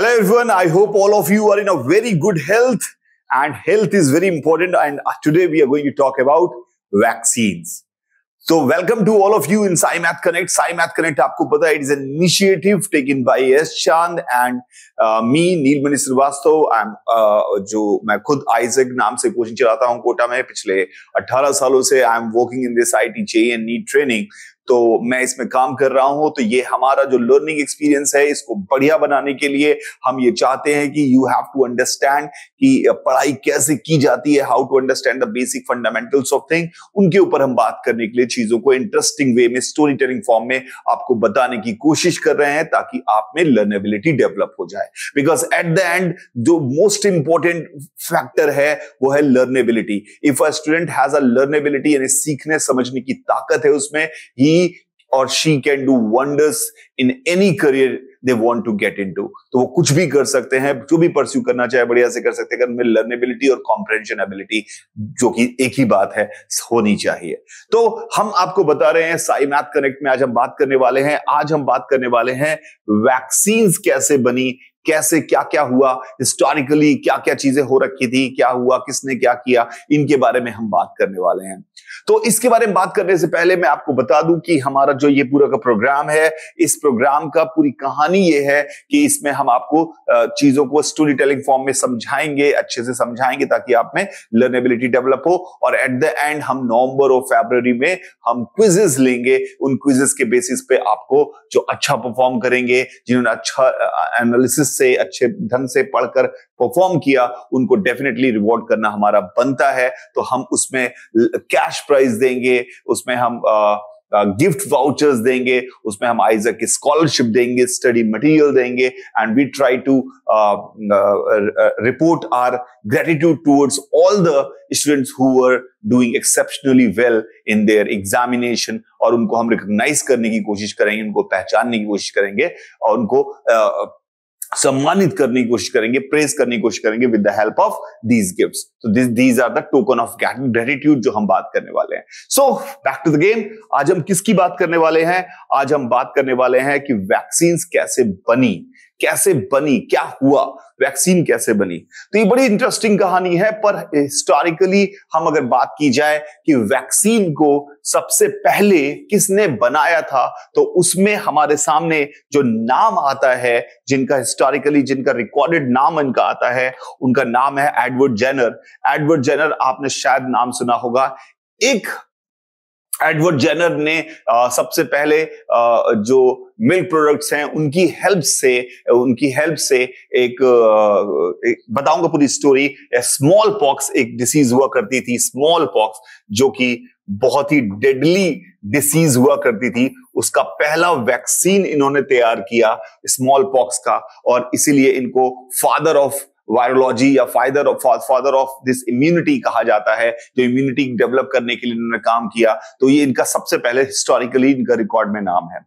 Hello everyone, I hope all of you are in a very good health and health is very important and uh, today we are going to talk about vaccines. So welcome to all of you in SciMath Connect. SciMath Connect, you know, it is an initiative taken by S. Chand and uh, me, नीलमणि Srivastava. I'm uh, जो मैं खुद Isaac नाम से coaching चलाता हूँ 18 I'm working in this IT and need training. तो मैं इसमें काम कर रहा हूं तो ये हमारा जो लर्निंग एक्सपीरियंस है इसको बढ़िया बनाने के लिए हम ये चाहते हैं कि यू हैव टू अंडरस्टैंड कि पढ़ाई कैसे की जाती है how to understand the basic fundamentals of thing उनके ऊपर हम बात करने के लिए चीजों को इंटरेस्टिंग वे में स्टोरी टेलिंग फॉर्म में आपको बताने की कोशिश कर रहे हैं ताकि आप में लर्नेबिलिटी डेवलप हो जाए बिकॉज एट द एंड जो मोस्ट इंपॉर्टेंट फैक्टर है वो है learnability if a student has a learnability यानी सीखने समझने की ताकत है उसमें ही he और she can do wonders in any career they want to get into तो वो कुछ भी कर सकते हैं जो भी परस्यू करना चाहे बढ़िया से कर सकते हैं अगर लर्नेबिलिटी और कॉम्प्रेंशन एबिलिटी जो कि एक ही बात है होनी चाहिए तो हम आपको बता रहे हैं साई मैथ कनेक्ट में आज हम बात करने वाले हैं आज हम बात करने वाले हैं वैक्सीन कैसे बनी कैसे क्या क्या हुआ हिस्टोरिकली क्या क्या चीजें हो रखी थी क्या हुआ किसने क्या किया इनके बारे में हम बात करने वाले हैं तो इसके बारे में बात करने से पहले मैं आपको बता दूं कि हमारा जो ये पूरा का प्रोग्राम है इस प्रोग्राम का पूरी कहानी ये है कि इसमें हम आपको चीजों को स्टोरी टेलिंग फॉर्म में समझाएंगे अच्छे से समझाएंगे ताकि आप में लर्नेबिलिटी डेवलप हो और एट द एंड हम नवंबर और फेबर में हम क्विजेस लेंगे उन क्विजेस के बेसिस पे आपको जो अच्छा परफॉर्म करेंगे जिन्होंने अच्छा एनालिसिस से अच्छे ढंग से पढ़कर परफॉर्म किया उनको डेफिनेटली रिवॉर्ड करना हमारा बनता है तो हम उसमें कैश प्राइज प्राइज देंगे उसमें हम गिफ्ट वाउचर्स देंगे उसमें हम आइजक की स्कॉलरशिप देंगे स्टडी मटेरियल देंगे and we try to report our gratitude towards all the students who are doing exceptionally well in their examination और उनको हम रिकॉग्नाइज करने की कोशिश करेंगे उनको पहचानने की कोशिश करेंगे और उनको सम्मानित करने की कोशिश करेंगे प्रेस करने की कोशिश करेंगे with the help of these gifts तो this these are the token of gratitude जो हम बात करने वाले हैं so back to the game आज हम किसकी बात करने वाले हैं आज हम बात करने वाले हैं कि वैक्सीन कैसे बनी कैसे बनी क्या हुआ वैक्सीन कैसे बनी तो ये बड़ी इंटरेस्टिंग कहानी है पर हिस्टोरिकली हम अगर बात की जाए कि वैक्सीन को सबसे पहले किसने बनाया था तो उसमें हमारे सामने जो नाम आता है जिनका हिस्टोरिकली जिनका रिकॉर्डेड नाम इनका आता है उनका नाम है एडवर्ड जेनर एडवर्ड जेनर आपने शायद नाम सुना होगा एक एडवर्ड जेनर ने आ, सबसे पहले आ, जो मिल्क प्रोडक्ट्स हैं उनकी हेल्प से उनकी हेल्प से एक, एक बताऊंगा पूरी स्टोरी स्मॉल पॉक्स एक डिसीज हुआ करती थी स्मॉल पॉक्स जो कि बहुत ही डेडली डिसीज हुआ करती थी उसका पहला वैक्सीन इन्होंने तैयार किया स्मॉल पॉक्स का और इसीलिए इनको फादर ऑफ वायरोलॉजी या father father of this immunity कहा जाता है जो इम्यूनिटी डेवलप करने के लिए इन्होंने काम किया तो ये इनका सबसे पहले हिस्टोरिकली इनका रिकॉर्ड में नाम है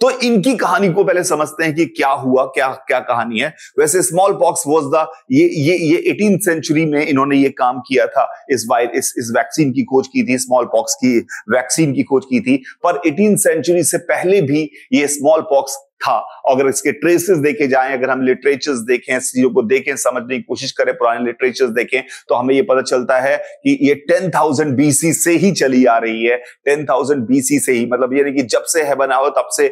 तो इनकी कहानी को पहले समझते हैं कि क्या हुआ क्या क्या कहानी है वैसे स्मॉल पॉक्स वॉज द ये ये ये एटीन सेंचुरी में इन्होंने ये काम किया था इस वायर इस इस वैक्सीन की खोज की थी स्मॉल पॉक्स की वैक्सीन की खोज की थी पर एटीन सेंचुरी से पहले भी ये स्मॉल पॉक्स था अगर इसके ट्रेसेस देखे जाएं अगर हम लिटरेचर्स देखें चीजों को देखें समझने की कोशिश करें पुराने लिटरेचर्स देखें तो हमें यह पता चलता है कि ये टेन थाउजेंड बीसी से ही चली आ रही है टेन थाउजेंड बीसी से ही मतलब यानी कि जब से है बना हो तब से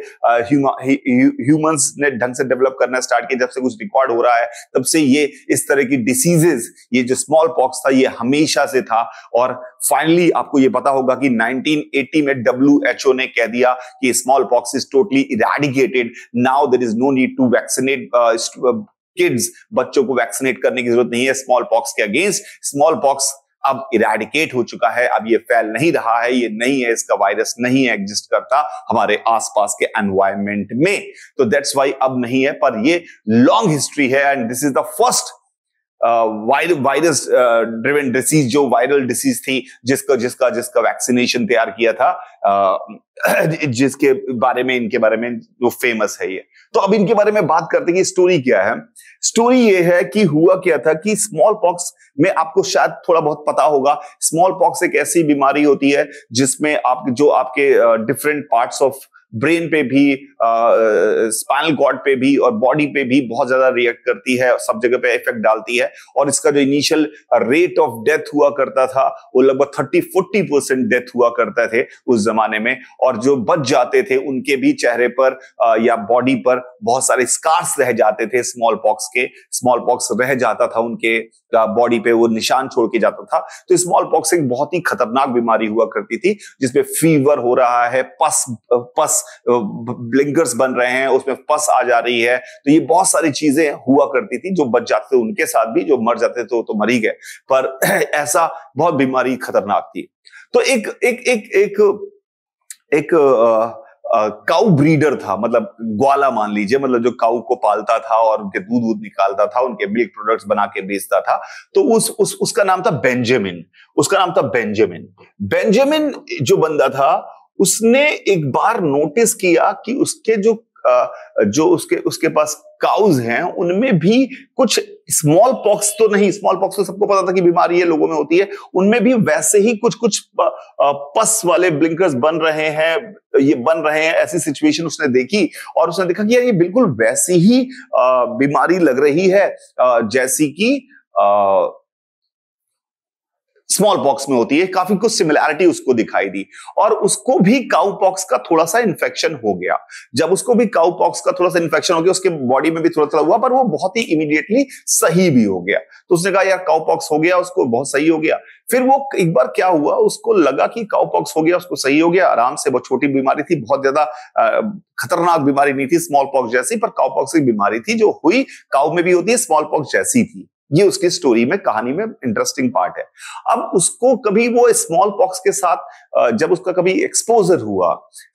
ह्यूमंस ने ढंग से डेवलप करना स्टार्ट किया जब से कुछ रिकॉर्ड हो रहा है तब से ये इस तरह की डिसीजेज ये जो स्मॉल पॉक्स था ये हमेशा से था और फाइनली आपको ये पता होगा कि 1980 में डब्ल्यू ने कह दिया कि smallpox is totally eradicated now there is no need to vaccinate kids बच्चों को वैक्सीनेट करने की जरूरत नहीं है स्मॉल पॉक्स के अगेंस्ट स्मॉल पॉक्स अब इराडिकेट हो चुका है अब ये फैल नहीं रहा है ये नहीं है इसका वायरस नहीं एग्जिस्ट करता हमारे आसपास के एनवायरमेंट में तो दैट्स वाई अब नहीं है पर ये लॉन्ग हिस्ट्री है and this is the first virus driven disease जो वायरल डिसीज थी जिसका जिसका जिसका वैक्सीनेशन तैयार किया था uh, जिसके बारे में इनके बारे में वो फेमस है ये तो अब इनके बारे में बात करते हैं कि स्टोरी क्या है स्टोरी ये है कि हुआ क्या था कि स्मॉल पॉक्स में आपको शायद थोड़ा बहुत पता होगा स्मॉल पॉक्स एक ऐसी बीमारी होती है जिसमें आप जो आपके डिफरेंट पार्ट्स ऑफ ब्रेन पे भी स्पाइनल कॉर्ड पे भी और बॉडी पे भी बहुत ज्यादा रिएक्ट करती है सब जगह पे इफेक्ट डालती है और इसका जो इनिशियल रेट ऑफ डेथ हुआ करता था वो लगभग थर्टी फोर्टी परसेंट डेथ हुआ करते थे उस जमाने में और जो बच जाते थे उनके भी चेहरे पर या बॉडी पर बहुत सारे स्कार्स रह जाते थे स्मॉल पॉक्स के स्मॉल पॉक्स रह जाता था उनके बॉडी पे वो निशान छोड़ के जाता था तो स्मॉल पॉक्स एक बहुत ही खतरनाक बीमारी हुआ करती थी जिसमें फीवर हो रहा है पस पस ब्लिंकर्स बन रहे हैं उसमें पस आ जा रही है तो ये बहुत सारी चीजें हुआ करती थी जो बच जाते थे उनके साथ भी जो मर जाते थे तो, तो मरी गए पर ऐसा बहुत बीमारी खतरनाक थी तो एक एक एक एक एक काउ ब्रीडर था मतलब ग्वाला मान लीजिए मतलब जो काउ को पालता था और उनके दूध वूध निकालता था उनके मिल्क प्रोडक्ट्स बना के बेचता था तो उस, उस उसका नाम था बेंजामिन उसका नाम था बेंजामिन बेंजामिन जो बंदा था उसने एक बार नोटिस किया कि उसके जो जो उसके उसके पास काउज हैं उनमें भी कुछ स्मॉल पॉक्स तो नहीं स्मॉल पॉक्स तो सबको पता था कि बीमारी है लोगों में होती है उनमें भी वैसे ही कुछ कुछ पस वाले ब्लिंकर्स बन रहे हैं ये बन रहे हैं ऐसी सिचुएशन उसने देखी और उसने देखा कि यार ये बिल्कुल वैसी ही बीमारी लग रही है जैसी कि स्मॉल पॉक्स में होती है काफी कुछ सिमिलैरिटी उसको दिखाई दी और उसको भी काउ पॉक्स का थोड़ा सा इन्फेक्शन हो गया जब उसको भी काउ पॉक्स का थोड़ा सा इन्फेक्शन हो गया उसके बॉडी में भी थोड़ा थोड़ा हुआ पर वो बहुत ही इमीडिएटली सही भी हो गया तो उसने कहा यार काउ पॉक्स हो गया उसको बहुत सही हो गया फिर वो एक बार क्या हुआ उसको लगा कि काउ पॉक्स हो गया उसको सही हो गया आराम से बहुत छोटी बीमारी थी बहुत ज्यादा खतरनाक बीमारी नहीं थी स्मॉल पॉक्स जैसी पर काउ पॉक्स की बीमारी थी जो हुई काउ में भी होती है स्मॉल पॉक्स जैसी थी ये उसकी स्टोरी में कहानी में इंटरेस्टिंग पार्ट है अब उसको कभी वो स्मॉल पॉक्स के साथ जब उसका कभी एक्सपोजर हुआ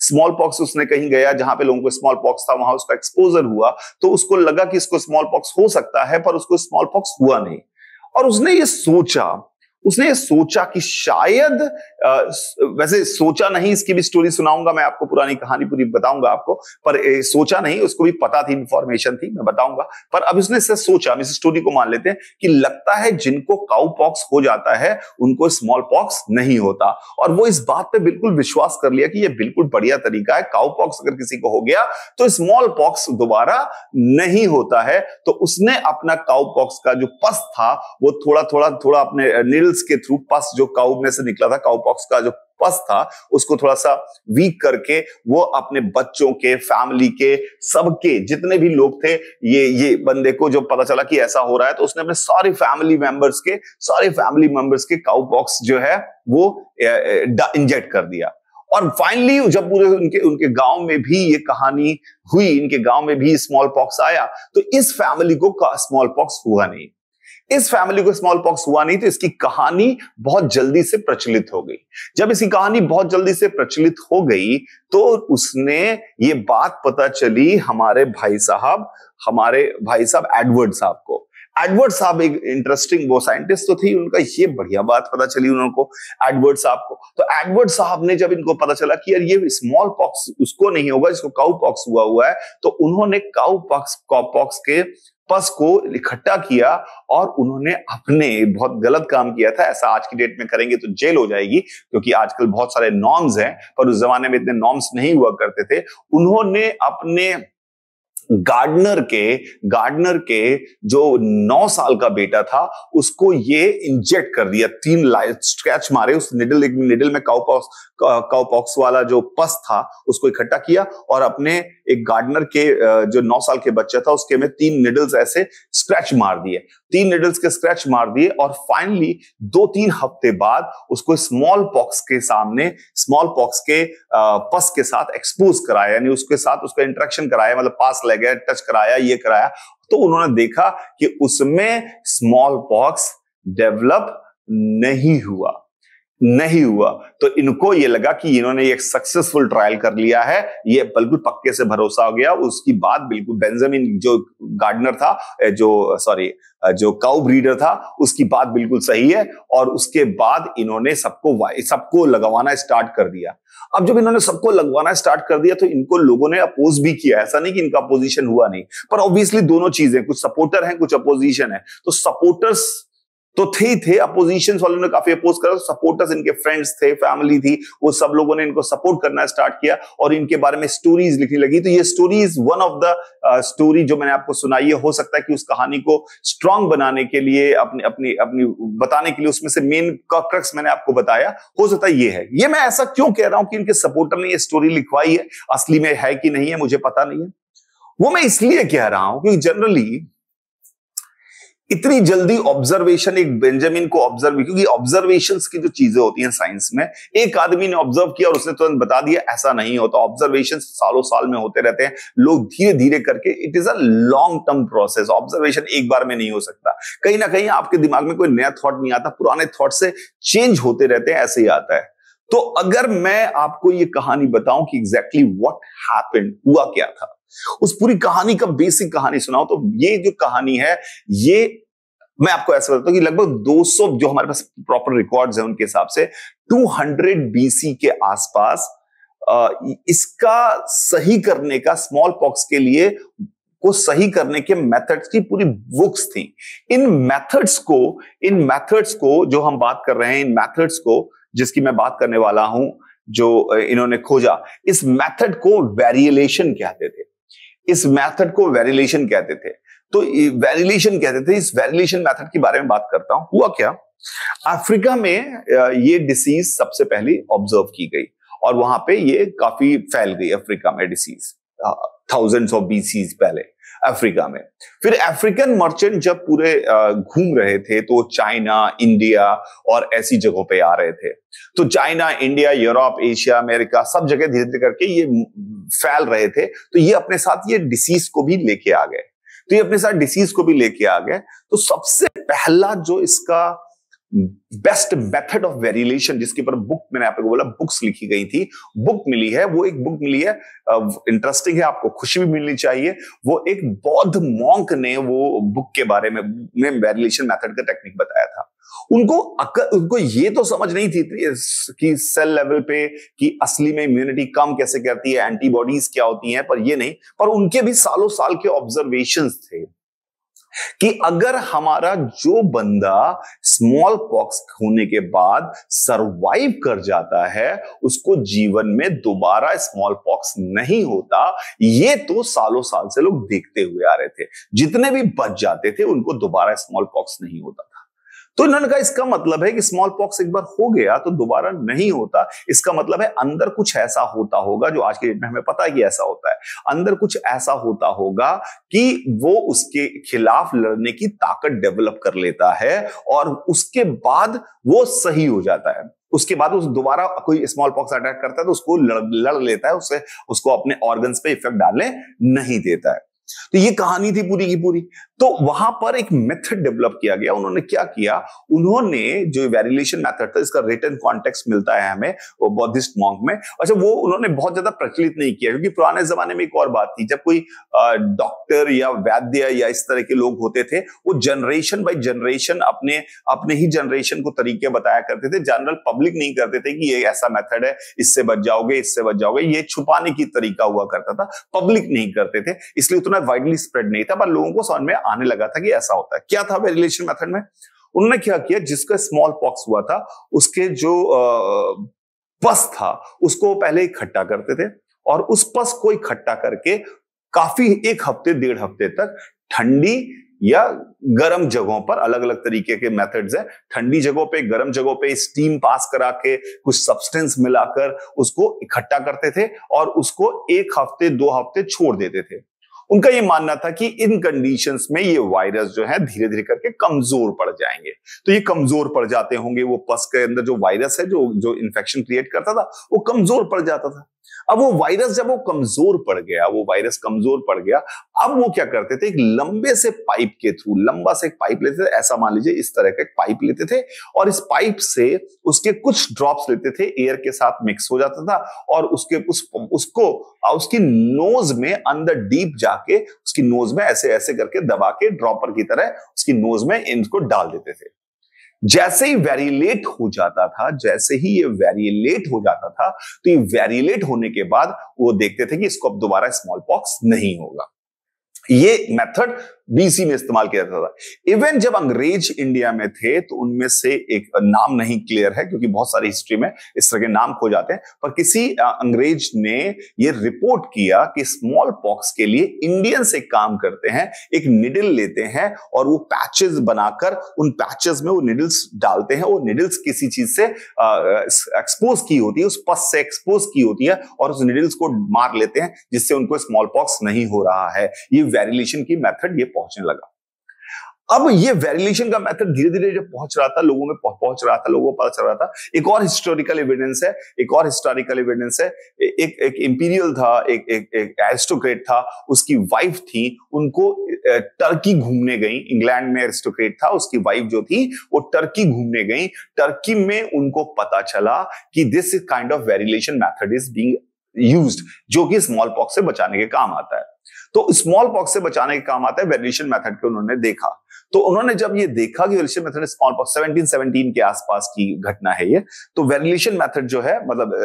स्मॉल पॉक्स उसने कहीं गया जहां पे लोगों को स्मॉल पॉक्स था वहां उसका एक्सपोजर हुआ तो उसको लगा कि इसको स्मॉल पॉक्स हो सकता है पर उसको स्मॉल पॉक्स हुआ नहीं और उसने ये सोचा उसने सोचा कि शायद वैसे सोचा नहीं इसकी भी स्टोरी सुनाऊंगा मैं आपको पुरानी कहानी पूरी बताऊंगा आपको पर सोचा नहीं उसको भी पता थी इंफॉर्मेशन थी मैं बताऊंगा पर अब उसने इससे सोचा इस स्टोरी को मान लेते हैं कि लगता है जिनको काउ पॉक्स हो जाता है उनको स्मॉल पॉक्स नहीं होता और वो इस बात पर बिल्कुल विश्वास कर लिया कि यह बिल्कुल बढ़िया तरीका है काउ पॉक्स अगर किसी को हो गया तो स्मॉल पॉक्स दोबारा नहीं होता है तो उसने अपना काउ पॉक्स का जो पस था वो थोड़ा थोड़ा थोड़ा अपने नील मिल्स के थ्रू पस जो काउ में से निकला था काउपॉक्स का जो पस था उसको थोड़ा सा वीक करके वो अपने बच्चों के फैमिली के सबके जितने भी लोग थे ये ये बंदे को जो पता चला कि ऐसा हो रहा है तो उसने अपने सारे फैमिली मेंबर्स के सारे फैमिली मेंबर्स के काउपॉक्स जो है वो इंजेक्ट कर दिया और फाइनली जब पूरे उनके उनके गांव में भी ये कहानी हुई इनके गांव में भी स्मॉल पॉक्स आया तो इस फैमिली को स्मॉल पॉक्स हुआ नहीं इस फैमिली को स्मॉल पॉक्स हुआ नहीं तो इसकी कहानी बहुत जल्दी से प्रचलित हो गई जब इसकी कहानी बहुत जल्दी से प्रचलित हो गई तो उसने ये बात पता चली हमारे भाई साहब हमारे भाई साहब एडवर्ड साहब को एडवर्ड साहब एक इंटरेस्टिंग वो साइंटिस्ट तो थी उनका ये बढ़िया बात पता चली उनको एडवर्ड साहब को तो एडवर्ड साहब ने जब इनको पता चला कि यार ये स्मॉल पॉक्स उसको नहीं होगा जिसको काउ पॉक्स हुआ हुआ है तो उन्होंने काउ पॉक्स पॉक्स के पस को इकट्ठा किया और उन्होंने अपने बहुत गलत काम किया था ऐसा आज की डेट में करेंगे तो जेल हो जाएगी क्योंकि आजकल बहुत सारे नॉर्म्स हैं पर उस जमाने में इतने नॉर्म्स नहीं हुआ करते थे उन्होंने अपने गार्डनर के गार्डनर के जो नौ साल का बेटा था उसको ये इंजेक्ट कर दिया तीन लाइन स्ट्रेच मारे उस निडल निडल में काउपॉस काउपॉक्स वाला जो पस था उसको इकट्ठा किया और अपने एक गार्डनर के जो नौ साल के बच्चा था उसके में तीन निडल्स ऐसे स्क्रैच मार दिए तीन निडल्स के स्क्रैच मार दिए और फाइनली दो तीन हफ्ते बाद उसको स्मॉल पॉक्स के सामने स्मॉल पॉक्स के पस के साथ एक्सपोज कराया यानी उसके साथ उसका इंट्रेक्शन कराया मतलब पास ले गया टच कराया ये कराया तो उन्होंने देखा कि उसमें स्मॉल पॉक्स डेवलप नहीं हुआ नहीं हुआ तो इनको ये लगा कि इन्होंने एक सक्सेसफुल ट्रायल कर लिया है ये बिल्कुल पक्के से भरोसा हो गया उसकी बात बिल्कुल बेंजामिन जो गार्डनर था जो सॉरी जो काउ ब्रीडर था उसकी बात बिल्कुल सही है और उसके बाद इन्होंने सबको सबको लगवाना स्टार्ट कर दिया अब जब इन्होंने सबको लगवाना स्टार्ट कर दिया तो इनको लोगों ने अपोज भी किया ऐसा नहीं कि इनका अपोजिशन हुआ नहीं पर ऑब्वियसली दोनों चीजें कुछ सपोर्टर हैं कुछ अपोजिशन है तो सपोर्टर्स तो थे थे अपोजिशन वालों ने काफी अपोज करा तो सपोर्टर्स इनके फ्रेंड्स थे फैमिली थी वो सब लोगों ने इनको सपोर्ट करना स्टार्ट किया और इनके बारे में स्टोरीज लिखने लगी तो ये stories one of the story जो मैंने आपको सुनाई है हो सकता है कि उस कहानी को स्ट्रांग बनाने के लिए अपनी अपनी अपनी बताने के लिए उसमें से मेन क्रक्स मैंने आपको बताया हो सकता है ये है ये मैं ऐसा क्यों कह रहा हूं कि इनके सपोर्टर ने ये स्टोरी लिखवाई है असली में है कि नहीं है मुझे पता नहीं है वो मैं इसलिए कह रहा हूं क्योंकि जनरली इतनी जल्दी ऑब्जर्वेशन एक बेंजामिन को ऑब्जर्व क्योंकि ऑब्जर्वेशन की जो चीजें होती हैं साइंस में एक आदमी ने ऑब्जर्व किया और उसने तुरंत बता दिया ऐसा नहीं होता ऑब्जर्वेशन सालों साल में होते रहते हैं लोग धीरे धीरे करके it is a long term process observation एक बार में नहीं हो सकता कहीं ना कहीं आपके दिमाग में कोई नया थॉट नहीं आता पुराने थॉट से चेंज होते रहते हैं ऐसे ही आता है तो अगर मैं आपको ये कहानी बताऊं कि एग्जैक्टली वॉट हैपेंड हुआ क्या था उस पूरी कहानी का बेसिक कहानी सुनाओ तो ये जो कहानी है ये मैं आपको ऐसा बताता हूं कि लगभग 200 जो हमारे पास प्रॉपर रिकॉर्ड्स हैं उनके हिसाब से 200 बीसी के आसपास इसका सही करने का स्मॉल पॉक्स के लिए को सही करने के मेथड्स की पूरी बुक्स थी इन मेथड्स को इन मेथड्स को जो हम बात कर रहे हैं इन मेथड्स को जिसकी मैं बात करने वाला हूं जो इन्होंने खोजा इस मेथड को वेरिएशन कहते थे इस मेथड को वेरिलेशन कहते थे तो वेरिलेशन कहते थे इस वेरिलेशन मेथड के बारे में बात करता हूं हुआ क्या अफ्रीका में ये डिसीज सबसे पहले ऑब्जर्व की गई और वहां पे ये काफी फैल गई अफ्रीका में डिसीज थाउजेंड्स ऑफ बीसीज पहले अफ्रीका में फिर अफ्रीकन मर्चेंट जब पूरे घूम रहे थे तो चाइना इंडिया और ऐसी जगहों पे आ रहे थे तो China India Europe Asia America सब जगह धीरे धीरे करके ये फैल रहे थे तो ये अपने साथ ये डिसीज को भी लेके आ गए तो ये अपने साथ डिसीज को भी लेके आ गए तो सबसे पहला जो इसका बेस्ट मेथड ऑफ वेरिएशन जिसके ऊपर बुक मैंने आपको बोला बुक्स लिखी गई थी बुक मिली है वो एक बुक मिली है इंटरेस्टिंग है आपको खुशी भी मिलनी चाहिए वो एक बौद्ध मॉन्क ने वो बुक के बारे में वेरिएशन मेथड का टेक्निक बताया था उनको अक, उनको ये तो समझ नहीं थी कि सेल लेवल पे कि असली में इम्यूनिटी कम कैसे करती है एंटीबॉडीज क्या होती हैं पर ये नहीं पर उनके भी सालों साल के ऑब्जर्वेशन थे कि अगर हमारा जो बंदा स्मॉल पॉक्स होने के बाद सरवाइव कर जाता है उसको जीवन में दोबारा स्मॉल पॉक्स नहीं होता ये तो सालों साल से लोग देखते हुए आ रहे थे जितने भी बच जाते थे उनको दोबारा स्मॉल पॉक्स नहीं होता तो इन्होंने कहा इसका मतलब है कि स्मॉल पॉक्स एक बार हो गया तो दोबारा नहीं होता इसका मतलब है अंदर कुछ ऐसा होता होगा जो आज के डेट में हमें पता है कि ऐसा होता है अंदर कुछ ऐसा होता होगा कि वो उसके खिलाफ लड़ने की ताकत डेवलप कर लेता है और उसके बाद वो सही हो जाता है उसके बाद उस दोबारा कोई स्मॉल पॉक्स अटैक करता है तो उसको लड़, लड़ लेता है उससे उसको अपने ऑर्गन्स पे इफेक्ट डालने नहीं देता है तो ये कहानी थी पूरी की पूरी तो वहां पर एक मेथड डेवलप किया गया उन्होंने क्या किया उन्होंने जो वेरिलेशन मेथड था इसका रिटर्न कॉन्टेक्स मिलता है हमें वो बौद्धिस्ट मॉन्ग में अच्छा वो उन्होंने बहुत ज्यादा प्रचलित नहीं किया क्योंकि पुराने जमाने में एक और बात थी जब कोई डॉक्टर या वैद्य या इस तरह के लोग होते थे वो जनरेशन बाई जनरेशन अपने अपने ही जनरेशन को तरीके बताया करते थे जनरल पब्लिक नहीं करते थे कि ये ऐसा मेथड है इससे बच जाओगे इससे बच जाओगे ये छुपाने की तरीका हुआ करता था पब्लिक नहीं करते थे इसलिए उतना वाइडली स्प्रेड नहीं था पर लोगों को समझ में आने लगा था कि ऐसा होता है क्या था वेरिलेशन मेथड में उन्होंने क्या किया जिसका स्मॉल पॉक्स हुआ था उसके जो पस था उसको पहले इकट्ठा करते थे और उस पस को इकट्ठा करके काफी एक हफ्ते डेढ़ हफ्ते तक ठंडी या गर्म जगहों पर अलग अलग तरीके के मेथड्स हैं ठंडी जगहों पे गर्म जगहों पे स्टीम पास करा के कुछ सब्सटेंस मिलाकर उसको इकट्ठा करते थे और उसको एक हफ्ते दो हफ्ते छोड़ देते थे उनका ये मानना था कि इन कंडीशन में ये वायरस जो है धीरे धीरे करके कमजोर पड़ जाएंगे तो ये कमजोर पड़ जाते होंगे वो पस के अंदर जो वायरस है जो जो इन्फेक्शन क्रिएट करता था वो कमजोर पड़ जाता था अब वो वायरस जब वो कमजोर पड़ गया वो वायरस कमजोर पड़ गया अब वो क्या करते थे एक लंबे से पाइप के थ्रू लंबा से एक पाइप लेते थे ऐसा मान लीजिए इस तरह का एक पाइप लेते थे और इस पाइप से उसके कुछ ड्रॉप्स लेते थे एयर के साथ मिक्स हो जाता था और उसके उस उसको उसकी नोज में अंदर डीप जाके उसकी नोज में ऐसे ऐसे करके दबा के ड्रॉपर की तरह उसकी नोज में इनको डाल देते थे जैसे ही वेरिलेट हो जाता था जैसे ही ये वेरिलेट हो जाता था तो ये वेरिलेट होने के बाद वो देखते थे कि इसको अब दोबारा स्मॉल पॉक्स नहीं होगा ये मेथड बीसी में इस्तेमाल किया जाता था इवन जब अंग्रेज इंडिया में थे तो उनमें से एक नाम नहीं क्लियर है क्योंकि बहुत सारी हिस्ट्री में इस तरह के नाम खो जाते हैं पर किसी अंग्रेज ने ये रिपोर्ट किया कि स्मॉल पॉक्स के लिए इंडियन से काम करते हैं एक निडल लेते हैं और वो पैचेस बनाकर उन पैचेस में वो निडल्स डालते हैं वो निडल्स किसी चीज से एक्सपोज की होती है उस पस से एक्सपोज की होती है और उस निडल्स को मार लेते हैं जिससे उनको स्मॉल पॉक्स नहीं हो रहा है ये वेरिलेशन की मेथड ये पहुंचने लगा अब ये वेरिलेशन का मेथड धीरे धीरे जब पहुंच रहा था लोगों में पहुंच रहा था लोगों को पता चल रहा था एक और हिस्टोरिकल एविडेंस है एक और हिस्टोरिकल एविडेंस है एक एक इंपीरियल था एक एक, एक एरिस्टोक्रेट था उसकी वाइफ थी उनको टर्की घूमने गई इंग्लैंड में एरिस्टोक्रेट था उसकी वाइफ जो थी वो टर्की घूमने गई टर्की में उनको पता चला कि this kind of variolation method is being use जो कि स्मॉल पॉक्स से बचाने के काम आता है तो स्मॉल पॉक्स से बचाने के काम आता है वेरिएशन मेथड के उन्होंने देखा तो उन्होंने जब ये देखा कि वेरिएशन मेथड स्मॉल पॉक्स 1717 के आसपास की घटना है ये तो वेरिएशन मेथड जो है मतलब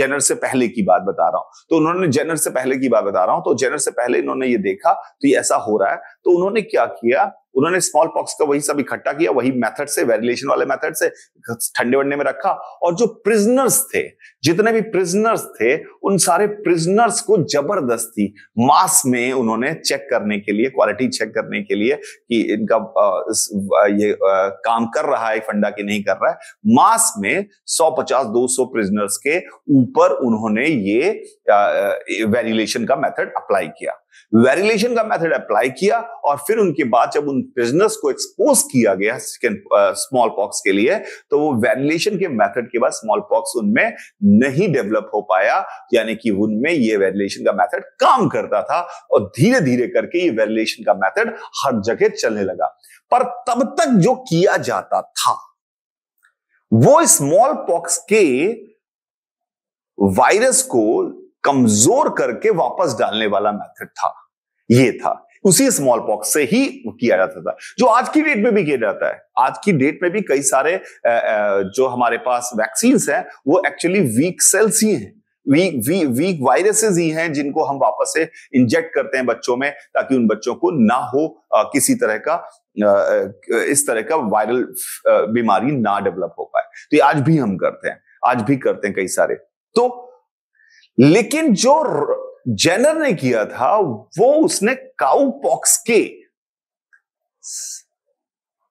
जेनर से पहले की बात बता रहा हूं तो उन्होंने जेनर से पहले की बात बता रहा हूं तो जेनर से पहले इन्होंने ये देखा तो ये ऐसा हो रहा है तो उन्होंने क्या किया उन्होंने स्मॉल पॉक्स का वही सब इकट्ठा किया वही मेथड से वेरिलेशन वाले मेथड से ठंडे वंडे में रखा और जो प्रिजनर्स थे जितने भी प्रिजनर्स थे उन सारे प्रिजनर्स को जबरदस्ती मास में उन्होंने चेक करने के लिए क्वालिटी चेक करने के लिए कि इनका ये काम कर रहा है फंडा कि नहीं कर रहा है मास में 150 200 प्रिजनर्स के ऊपर उन्होंने ये वेरिलेशन का मेथड अप्लाई किया वेरिलेशन का मेथड अप्लाई किया और फिर उनके बाद जब उन प्रिजनर्स को एक्सपोज किया गया स्मॉल पॉक्स uh, के लिए तो वो वेरिलेशन के मेथड के बाद स्मॉल पॉक्स उनमें नहीं डेवलप हो पाया यानी कि उनमें ये वेरिलेशन का मेथड काम करता था और धीरे धीरे करके ये वेरिलेशन का मेथड हर जगह चलने लगा पर तब तक जो किया जाता था वो स्मॉल पॉक्स के वायरस को कमजोर करके वापस डालने वाला मेथड था ये था उसी स्मॉल पॉक्स से ही किया जाता था जो आज की डेट में भी किया जाता है आज की डेट में भी कई सारे जो हमारे पास वैक्सीन हैं वो एक्चुअली वीक सेल्स ही हैं वीक वी, वीक वायरसेस ही हैं जिनको हम वापस से इंजेक्ट करते हैं बच्चों में ताकि उन बच्चों को ना हो आ, किसी तरह का आ, इस तरह का वायरल बीमारी ना डेवलप हो पाए तो ये आज भी हम करते हैं आज भी करते हैं कई सारे तो लेकिन जो जेनर ने किया था वो उसने काउ पॉक्स के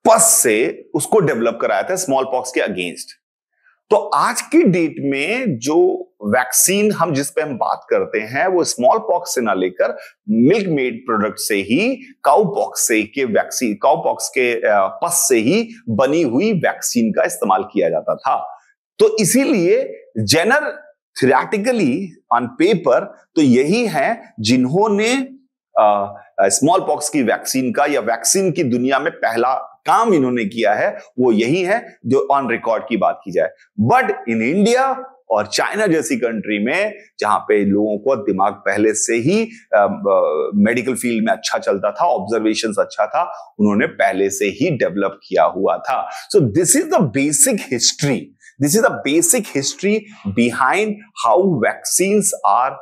पस से उसको डेवलप कराया था स्मॉल पॉक्स के अगेंस्ट तो आज की डेट में जो वैक्सीन हम जिस पे हम बात करते हैं वो स्मॉल पॉक्स से ना लेकर मिल्क मेड प्रोडक्ट से ही काउ पॉक्स से के वैक्सीन काउ पॉक्स के पस से ही बनी हुई वैक्सीन का इस्तेमाल किया जाता था तो इसीलिए जेनर थियोरेटिकली ऑन पेपर तो यही है जिन्होंने स्मॉल पॉक्स की वैक्सीन का या वैक्सीन की दुनिया में पहला काम इन्होंने किया है वो यही है जो ऑन रिकॉर्ड की बात की जाए बट इन इंडिया और चाइना जैसी कंट्री में जहां पे लोगों को दिमाग पहले से ही मेडिकल uh, मेडिकल फील्ड में अच्छा चलता था ऑब्जर्वेशन अच्छा था उन्होंने पहले से ही डेवलप किया हुआ था so this is the basic history This is the basic history behind how vaccines are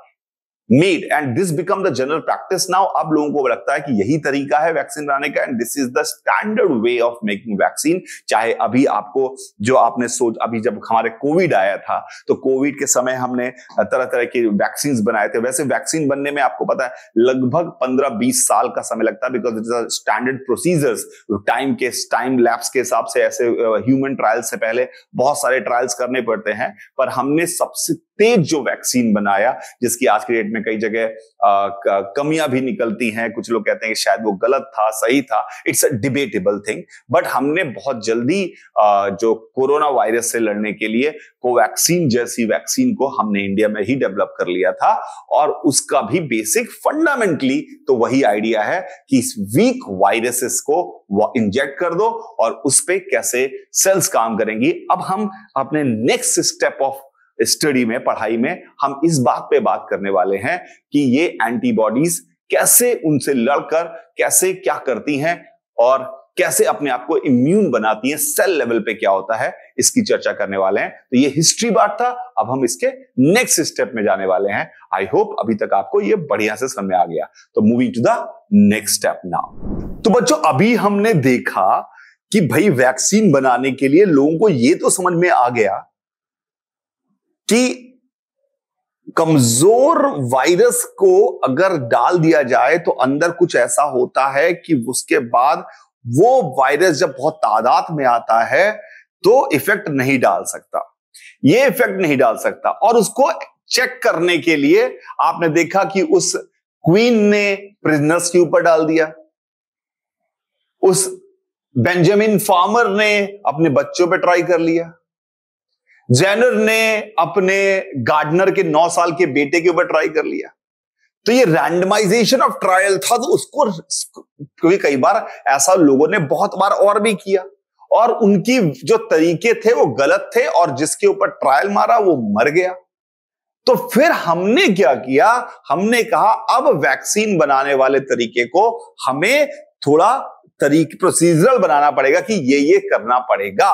made and this become the general practice now अब लोगों को लगता है कि यही तरीका है वैक्सीन बनाने का and this is the standard way of making vaccine चाहे अभी आपको जो आपने सोच अभी जब हमारे कोविड आया था तो कोविड के समय हमने तरह तरह के वैक्सीन बनाए थे वैसे वैक्सीन बनने में आपको पता है लगभग पंद्रह बीस साल का समय लगता है because it is standard procedures time के टाइम लैब्स के हिसाब से ऐसे ह्यूमन ट्रायल्स से पहले बहुत सारे ट्रायल्स करने पड़ते हैं पर हमने सबसे तेज जो वैक्सीन बनाया जिसकी आज के डेट में कई जगह कमियां भी निकलती हैं कुछ लोग कहते हैं कि शायद वो गलत था सही था it's a debatable thing but हमने बहुत जल्दी आ, जो कोरोना वायरस से लड़ने के लिए कोवैक्सीन जैसी वैक्सीन को हमने इंडिया में ही डेवलप कर लिया था और उसका भी बेसिक फंडामेंटली तो वही आइडिया है कि इस वीक वायरसेस को इंजेक्ट कर दो और उस पर कैसे सेल्स काम करेंगी अब हम अपने नेक्स्ट स्टेप ऑफ स्टडी में पढ़ाई में हम इस बात पे बात करने वाले हैं कि ये एंटीबॉडीज कैसे उनसे लड़कर कैसे क्या करती हैं और कैसे अपने आप को इम्यून बनाती हैं सेल लेवल पे क्या होता है इसकी चर्चा करने वाले हैं तो ये हिस्ट्री बात था अब हम इसके नेक्स्ट स्टेप में जाने वाले हैं आई होप अभी तक आपको ये बढ़िया से समझ में आ गया तो moving to the next step now तो बच्चों अभी हमने देखा कि भाई वैक्सीन बनाने के लिए लोगों को ये तो समझ में आ गया कि कमजोर वायरस को अगर डाल दिया जाए तो अंदर कुछ ऐसा होता है कि उसके बाद वो वायरस जब बहुत तादाद में आता है तो इफेक्ट नहीं डाल सकता ये इफेक्ट नहीं डाल सकता और उसको चेक करने के लिए आपने देखा कि उस क्वीन ने प्रिजनर्स के ऊपर डाल दिया उस बेंजामिन फार्मर ने अपने बच्चों पे ट्राई कर लिया जैनर ने अपने गार्डनर के नौ साल के बेटे के ऊपर ट्राई कर लिया तो ये रैंडमाइजेशन ऑफ ट्रायल था तो उसको क्योंकि कई बार ऐसा लोगों ने बहुत बार और भी किया और उनकी जो तरीके थे वो गलत थे और जिसके ऊपर ट्रायल मारा वो मर गया तो फिर हमने क्या किया हमने कहा अब वैक्सीन बनाने वाले तरीके को हमें थोड़ा तरीके प्रोसीजरल बनाना पड़ेगा कि ये ये करना पड़ेगा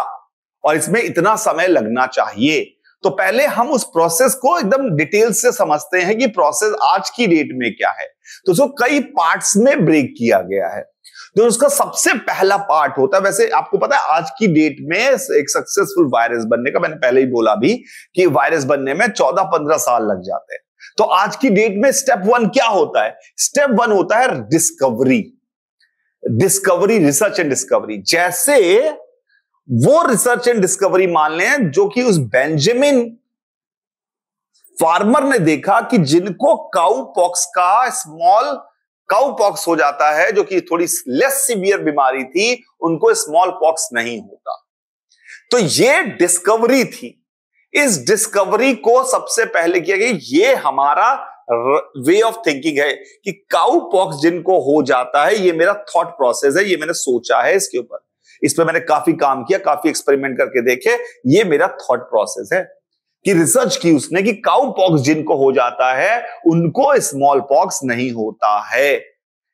और इसमें इतना समय लगना चाहिए तो पहले हम उस प्रोसेस को एकदम डिटेल से समझते हैं कि प्रोसेस आज की डेट में क्या है तो उसको कई पार्ट्स में ब्रेक किया गया है तो उसका सबसे पहला पार्ट होता है वैसे आपको पता है आज की डेट में एक सक्सेसफुल वायरस बनने का मैंने पहले ही बोला भी कि वायरस बनने में चौदह पंद्रह साल लग जाते हैं तो आज की डेट में स्टेप वन क्या होता है स्टेप वन होता है discovery discovery research and discovery जैसे वो रिसर्च एंड डिस्कवरी मान लें जो कि उस बेंजामिन फार्मर ने देखा कि जिनको काउ पॉक्स का स्मॉल काउ पॉक्स हो जाता है जो कि थोड़ी लेस सीवियर बीमारी थी उनको स्मॉल पॉक्स नहीं होता तो ये डिस्कवरी थी इस डिस्कवरी को सबसे पहले किया गया ये हमारा वे ऑफ थिंकिंग है कि काउ पॉक्स जिनको हो जाता है ये मेरा थॉट प्रोसेस है ये मैंने सोचा है इसके ऊपर इस पर मैंने काफी काम किया काफी एक्सपेरिमेंट करके देखे ये मेरा थॉट प्रोसेस है कि रिसर्च की उसने कि काउ पॉक्स जिनको हो जाता है उनको स्मॉल पॉक्स नहीं होता है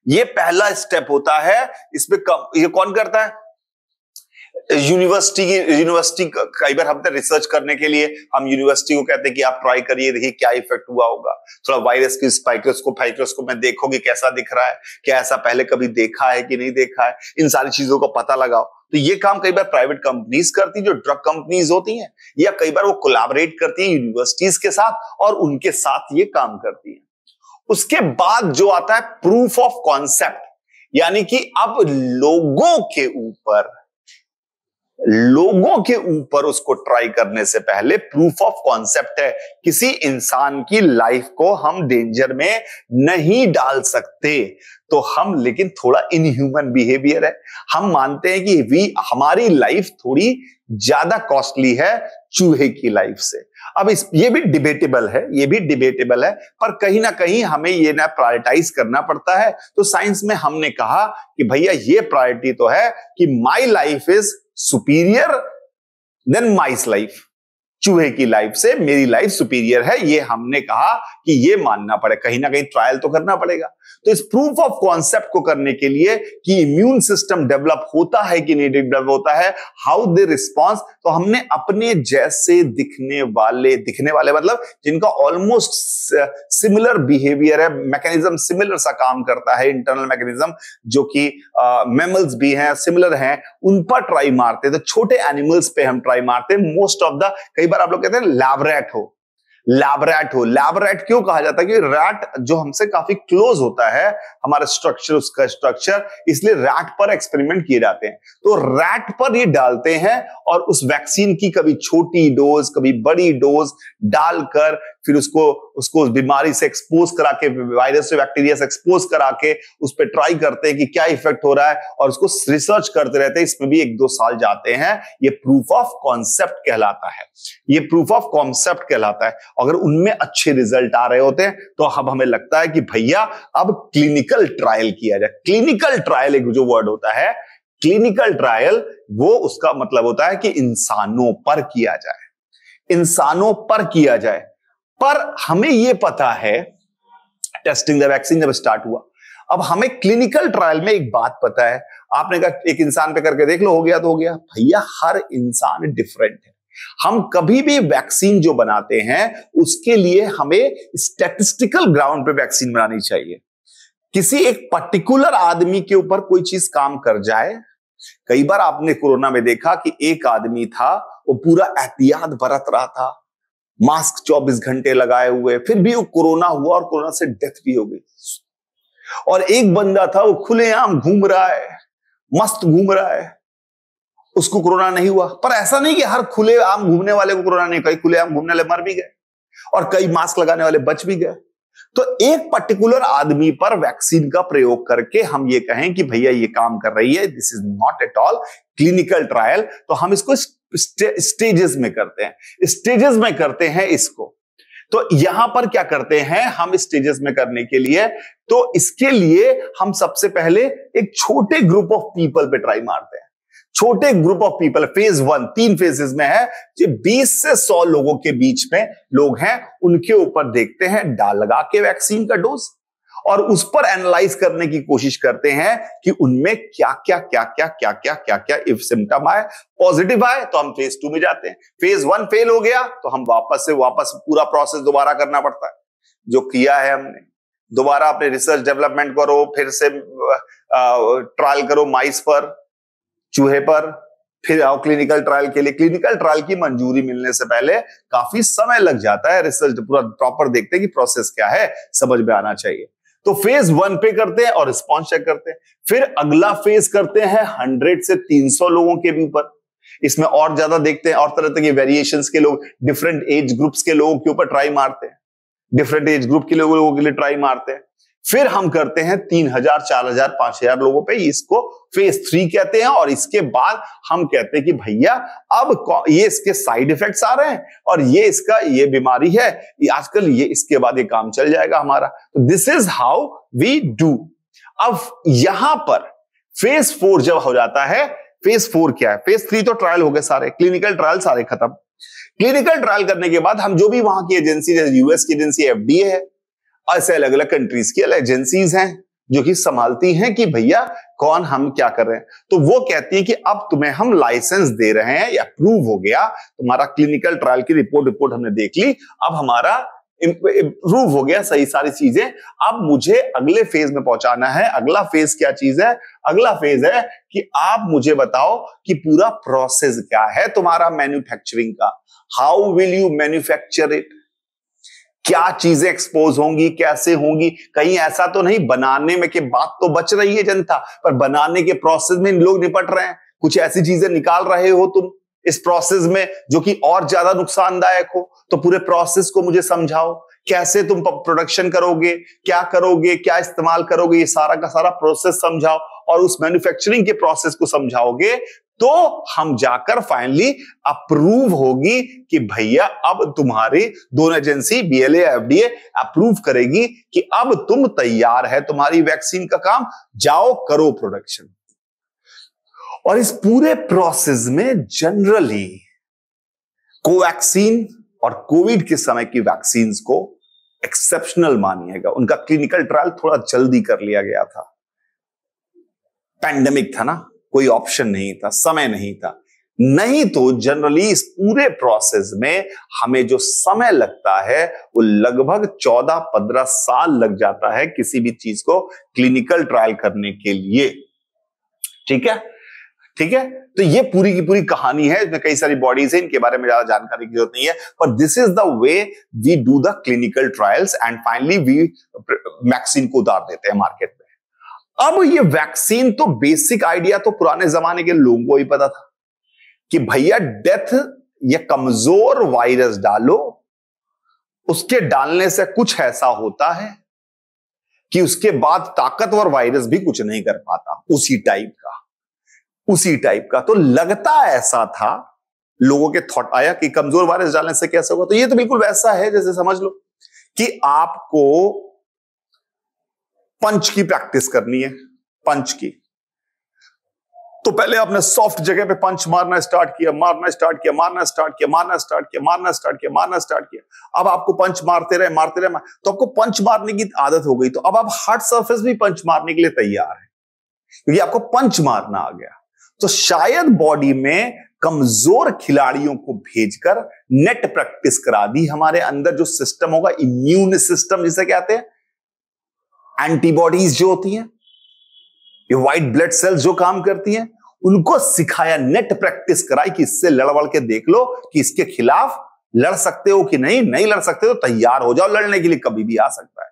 ये पहला स्टेप होता है इसमें कम ये कौन करता है यूनिवर्सिटी की यूनिवर्सिटी कई बार हम रिसर्च तो करने के लिए हम यूनिवर्सिटी को कहते हैं कि आप ट्राई करिए देखिए क्या इफेक्ट हुआ होगा थोड़ा वायरस की माइक्रोस्कोप माइक्रोस्कोप में देखो कैसा दिख रहा है क्या ऐसा पहले कभी देखा है कि नहीं देखा है इन सारी चीजों का पता लगाओ तो ये काम कई बार प्राइवेट कंपनीज करती जो ड्रग कंपनीज होती हैं या कई बार वो कोलाबरेट करती है यूनिवर्सिटीज के साथ और उनके साथ ये काम करती है उसके बाद जो आता है प्रूफ ऑफ कॉन्सेप्ट यानी कि अब लोगों के ऊपर लोगों के ऊपर उसको ट्राई करने से पहले प्रूफ ऑफ कॉन्सेप्ट है किसी इंसान की लाइफ को हम डेंजर में नहीं डाल सकते तो हम लेकिन थोड़ा इनह्यूमन बिहेवियर है हम मानते हैं कि वी हमारी लाइफ थोड़ी ज्यादा कॉस्टली है चूहे की लाइफ से अब इस ये भी डिबेटेबल है ये भी डिबेटेबल है पर कहीं ना कहीं हमें ये ना प्रायोरिटाइज करना पड़ता है तो साइंस में हमने कहा कि भैया ये प्रायोरिटी तो है कि my life is superior than mice life चूहे की लाइफ से मेरी लाइफ सुपीरियर है ये हमने कहा कि ये मानना पड़ेगा कहीं ना कहीं ट्रायल तो करना पड़ेगा तो इस प्रूफ ऑफ कॉन्सेप्ट को करने के लिए कि इम्यून सिस्टम डेवलप होता है कि नहीं डेवलप होता है हाउ दे रिस्पॉन्स तो हमने अपने जैसे दिखने वाले दिखने वाले मतलब जिनका ऑलमोस्ट सिमिलर बिहेवियर है मैकेनिज्म सिमिलर सा काम करता है इंटरनल मैकेनिज्म जो कि मेमल्स भी हैं सिमिलर हैं उन पर ट्राई मारते तो छोटे एनिमल्स पे हम ट्राई मारते मोस्ट ऑफ द कई कई बार आप लोग कहते हैं लैबरेट हो लैबरेट हो लैबरेट क्यों कहा जाता है क्योंकि रैट जो हमसे काफी क्लोज होता है हमारा स्ट्रक्चर उसका स्ट्रक्चर इसलिए रैट पर एक्सपेरिमेंट किए जाते हैं तो रैट पर ये डालते हैं और उस वैक्सीन की कभी छोटी डोज कभी बड़ी डोज डालकर फिर उसको उसको उस बीमारी से एक्सपोज करा के वायरस से बैक्टीरिया से एक्सपोज करा के उस पर ट्राई करते हैं कि क्या इफेक्ट हो रहा है और उसको रिसर्च करते रहते हैं इसमें भी एक दो साल जाते हैं ये प्रूफ ऑफ कॉन्सेप्ट कहलाता है ये प्रूफ ऑफ कॉन्सेप्ट कहलाता है अगर उनमें अच्छे रिजल्ट आ रहे होते हैं तो अब हमें लगता है कि भैया अब क्लिनिकल ट्रायल किया जाए क्लिनिकल ट्रायल एक जो वर्ड होता है क्लिनिकल ट्रायल वो उसका मतलब होता है कि इंसानों पर किया जाए इंसानों पर किया जाए पर हमें यह पता है टेस्टिंग द वैक्सीन जब स्टार्ट हुआ अब हमें क्लिनिकल ट्रायल में एक बात पता है आपने कहा एक इंसान पे करके देख लो हो गया तो हो गया भैया हर इंसान डिफरेंट है हम कभी भी वैक्सीन जो बनाते हैं उसके लिए हमें स्टेटिस्टिकल ग्राउंड पे वैक्सीन बनानी चाहिए किसी एक पर्टिकुलर आदमी के ऊपर कोई चीज काम कर जाए कई बार आपने कोरोना में देखा कि एक आदमी था वो पूरा एहतियात बरत रहा था मास्क 24 घंटे लगाए हुए फिर भी वो कोरोना हुआ और कोरोना से डेथ भी हो गई और एक बंदा था वो खुलेआम घूम रहा है मस्त घूम रहा है उसको कोरोना नहीं हुआ पर ऐसा नहीं कि हर खुले आम घूमने वाले को कोरोना नहीं कई खुले आम घूमने वाले मर भी गए और कई मास्क लगाने वाले बच भी गए तो एक पर्टिकुलर आदमी पर वैक्सीन का प्रयोग करके हम ये कहें कि भैया ये काम कर रही है this is not at all clinical trial तो हम इसको इस स्टेजेस में करते हैं स्टेजेस में करते हैं इसको तो यहां पर क्या करते हैं हम स्टेजेस में करने के लिए तो इसके लिए हम सबसे पहले एक छोटे ग्रुप ऑफ पीपल पे ट्राई मारते हैं छोटे group of people phase one तीन फेजेस में है जो 20 से 100 लोगों के बीच में लोग हैं उनके ऊपर देखते हैं डाल लगा के वैक्सीन का डोज और उस पर एनालाइज करने की कोशिश करते हैं कि उनमें क्या क्या क्या क्या क्या क्या क्या क्या इफ सिम्टम आए पॉजिटिव आए तो हम फेज टू में जाते हैं फेज वन फेल हो गया तो हम वापस से वापस पूरा प्रोसेस दोबारा करना पड़ता है जो किया है हमने दोबारा अपने रिसर्च डेवलपमेंट करो फिर से ट्रायल करो माइस पर चूहे पर फिर आओ क्लिनिकल ट्रायल के लिए क्लिनिकल ट्रायल की मंजूरी मिलने से पहले काफी समय लग जाता है रिसर्च पूरा प्रॉपर देखते हैं कि प्रोसेस क्या है समझ में आना चाहिए तो फेज वन पे करते हैं और रिस्पॉन्स चेक करते हैं फिर अगला फेज करते हैं हंड्रेड से तीन सौ लोगों के भी ऊपर इसमें और ज्यादा देखते हैं और तरह तरह के वेरिएशन के लोग डिफरेंट एज ग्रुप्स के लोगों के ऊपर ट्राई मारते हैं डिफरेंट एज ग्रुप के लोगों के लिए ट्राई मारते हैं फिर हम करते हैं तीन हजार चार हजार पांच हजार लोगों पे इसको फेज थ्री कहते हैं और इसके बाद हम कहते हैं कि भैया अब ये इसके साइड इफेक्ट्स आ रहे हैं और ये इसका ये बीमारी है आजकल ये इसके बाद ये काम चल जाएगा हमारा this is how we do अब यहां पर फेज फोर जब हो जाता है फेज फोर क्या है फेज थ्री तो ट्रायल हो गए सारे क्लिनिकल ट्रायल सारे खत्म क्लिनिकल ट्रायल करने के बाद हम जो भी वहां की एजेंसी जैसे यूएस की एजेंसी एफडीए है ऐसे अलग अलग कंट्रीज की अलग एजेंसीज हैं जो कि संभालती हैं कि भैया कौन हम क्या कर रहे हैं तो वो कहती है कि अब तुम्हें हम लाइसेंस दे रहे हैं या प्रूव हो गया तुम्हारा क्लिनिकल ट्रायल की रिपोर्ट रिपोर्ट हमने देख ली अब हमारा इम्प्रूव हो गया सही सारी चीजें अब मुझे अगले फेज में पहुंचाना है अगला फेज क्या चीज है अगला फेज है कि आप मुझे बताओ कि पूरा प्रोसेस क्या है तुम्हारा मैन्युफैक्चरिंग का how will you manufacture it क्या चीजें एक्सपोज होंगी कैसे होंगी कहीं ऐसा तो नहीं बनाने में के बात तो बच रही है जनता पर बनाने के प्रोसेस में इन लोग निपट रहे हैं कुछ ऐसी चीजें निकाल रहे हो तुम इस प्रोसेस में जो कि और ज्यादा नुकसानदायक हो तो पूरे प्रोसेस को मुझे समझाओ कैसे तुम प्रोडक्शन करोगे क्या करोगे क्या इस्तेमाल करोगे ये सारा का सारा प्रोसेस समझाओ और उस मैन्युफैक्चरिंग के प्रोसेस को समझाओगे तो हम जाकर फाइनली अप्रूव होगी कि भैया अब तुम्हारी दोनों एजेंसी बीएलए एफडीए अप्रूव करेगी कि अब तुम तैयार है तुम्हारी वैक्सीन का काम जाओ करो प्रोडक्शन और इस पूरे प्रोसेस में जनरली कोवैक्सीन और कोविड के समय की वैक्सीन को एक्सेप्शनल मानिएगा उनका क्लिनिकल ट्रायल थोड़ा जल्दी कर लिया गया था पैंडेमिक था ना कोई ऑप्शन नहीं था समय नहीं था नहीं तो जनरली इस पूरे प्रोसेस में हमें जो समय लगता है वो लगभग 14-15 साल लग जाता है किसी भी चीज को क्लिनिकल ट्रायल करने के लिए ठीक है ठीक है तो ये पूरी की पूरी कहानी है इसमें कई सारी बॉडीज है इनके बारे में ज्यादा जानकारी की जरूरत नहीं है पर this is the way we do the clinical trials and finally we vaccine को उतार देते हैं मार्केट में अब ये वैक्सीन तो बेसिक आइडिया तो पुराने जमाने के लोगों को ही पता था कि भैया डेथ ये कमजोर वायरस डालो उसके डालने से कुछ ऐसा होता है कि उसके बाद ताकतवर वायरस भी कुछ नहीं कर पाता उसी टाइप का उसी टाइप का तो लगता ऐसा था लोगों के थॉट आया कि कमजोर वायरस डालने से कैसे होगा तो ये तो बिल्कुल वैसा है जैसे समझ लो कि आपको पंच की प्रैक्टिस करनी है पंच की तो पहले आपने सॉफ्ट जगह पे पंच मारना स्टार्ट किया मारना स्टार्ट किया मारना स्टार्ट किया मारना स्टार्ट किया मारना स्टार्ट किया मारना स्टार्ट किया अब आपको पंच मारते रहे मारते रहे तो आपको पंच मारने की आदत हो गई तो अब आप हार्ट सर्फेस भी पंच मारने के लिए तैयार है क्योंकि आपको पंच मारना आ गया तो शायद बॉडी में कमजोर खिलाड़ियों को भेजकर नेट प्रैक्टिस करा दी हमारे अंदर जो सिस्टम होगा इम्यून सिस्टम जिसे कहते हैं एंटीबॉडीज जो होती हैं ये व्हाइट ब्लड सेल्स जो काम करती हैं उनको सिखाया नेट प्रैक्टिस कराई कि इससे लड़वड़ के देख लो कि इसके खिलाफ लड़ सकते हो कि नहीं नहीं लड़ सकते तो तैयार हो जाओ लड़ने के लिए कभी भी आ सकता है